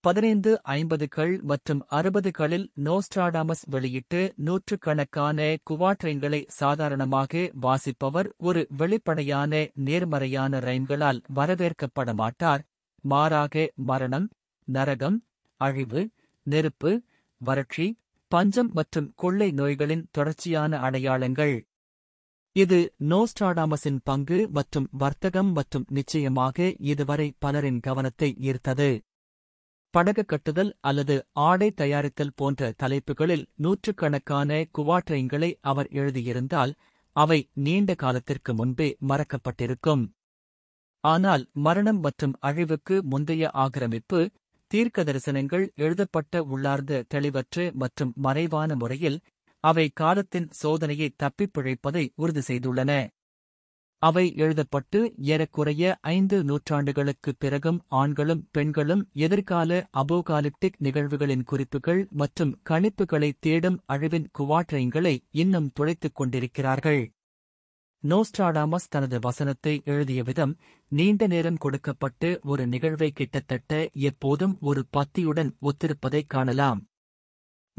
பதினைந்து ஐம்பதுகள் மற்றும் அறுபதுகளில் நோஸ்ட்ராடாமஸ் வெளியிட்டு நூற்றுக்கணக்கான குவாட்ரைன்களை சாதாரணமாக வாசிப்பவர் ஒரு வெளிப்படையான நேர்மறையான ரைம்களால் வரவேற்கப்பட மாட்டார் மாறாக மரணம் நரகம் அழிவு நெருப்பு வறட்சி பஞ்சம் மற்றும் கொள்ளை நோய்களின் தொடர்ச்சியான அடையாளங்கள் இது நோஸ்டாடாமஸின் பங்கு மற்றும் வர்த்தகம் மற்றும் நிச்சயமாக இதுவரை பலரின் கவனத்தை ஈர்த்தது படகு கட்டுதல் அல்லது ஆடை தயாரித்தல் போன்ற தலைப்புகளில் நூற்றுக்கணக்கான குவாட்ரைங்களை அவர் எழுதியிருந்தால் அவை நீண்ட காலத்திற்கு முன்பே மறக்கப்பட்டிருக்கும் ஆனால் மரணம் மற்றும் அழிவுக்கு முந்தைய ஆக்கிரமிப்பு தீர்க்க தரிசனங்கள் எழுதப்பட்ட உள்ளார்ந்த தெளிவற்று மற்றும் மறைவான முறையில் அவை காலத்தின் சோதனையை தப்பிப் பிழைப்பதை உறுதி செய்துள்ளன அவை எழுதப்பட்டு ஏறக்குறைய ஐந்து நூற்றாண்டுகளுக்குப் பிறகும் ஆண்களும் பெண்களும் எதிர்கால அபோகாலிப்டிக் நிகழ்வுகளின் குறிப்புகள் மற்றும் கணிப்புகளை தேடும் அழிவின் குவாட்ரைங்களை இன்னும் துளைத்துக் கொண்டிருக்கிறார்கள் நோஸ்ட்ராடாமஸ் தனது வசனத்தை எழுதிய விதம் நீண்ட நேரம் கொடுக்கப்பட்டு ஒரு நிகழ்வை கிட்டத்தட்ட எப்போதும் ஒரு பத்தியுடன் ஒத்திருப்பதைக் காணலாம்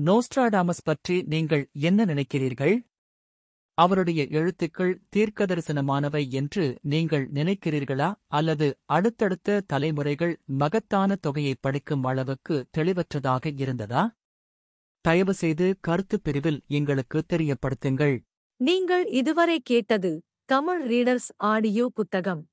நோஸ்ட்ராடாமஸ் பற்றி நீங்கள் என்ன நினைக்கிறீர்கள் அவருடைய எழுத்துக்கள் தீர்க்கதரிசனமானவை என்று நீங்கள் நினைக்கிறீர்களா அல்லது அடுத்தடுத்த தலைமுறைகள் மகத்தான தொகையை படிக்கும் அளவுக்கு தெளிவற்றதாக இருந்ததா தயவுசெய்து கருத்துப் பிரிவில் எங்களுக்கு தெரியப்படுத்துங்கள் நீங்கள் இதுவரை கேட்டது தமிழ் ரீடர்ஸ் ஆடியோ புத்தகம்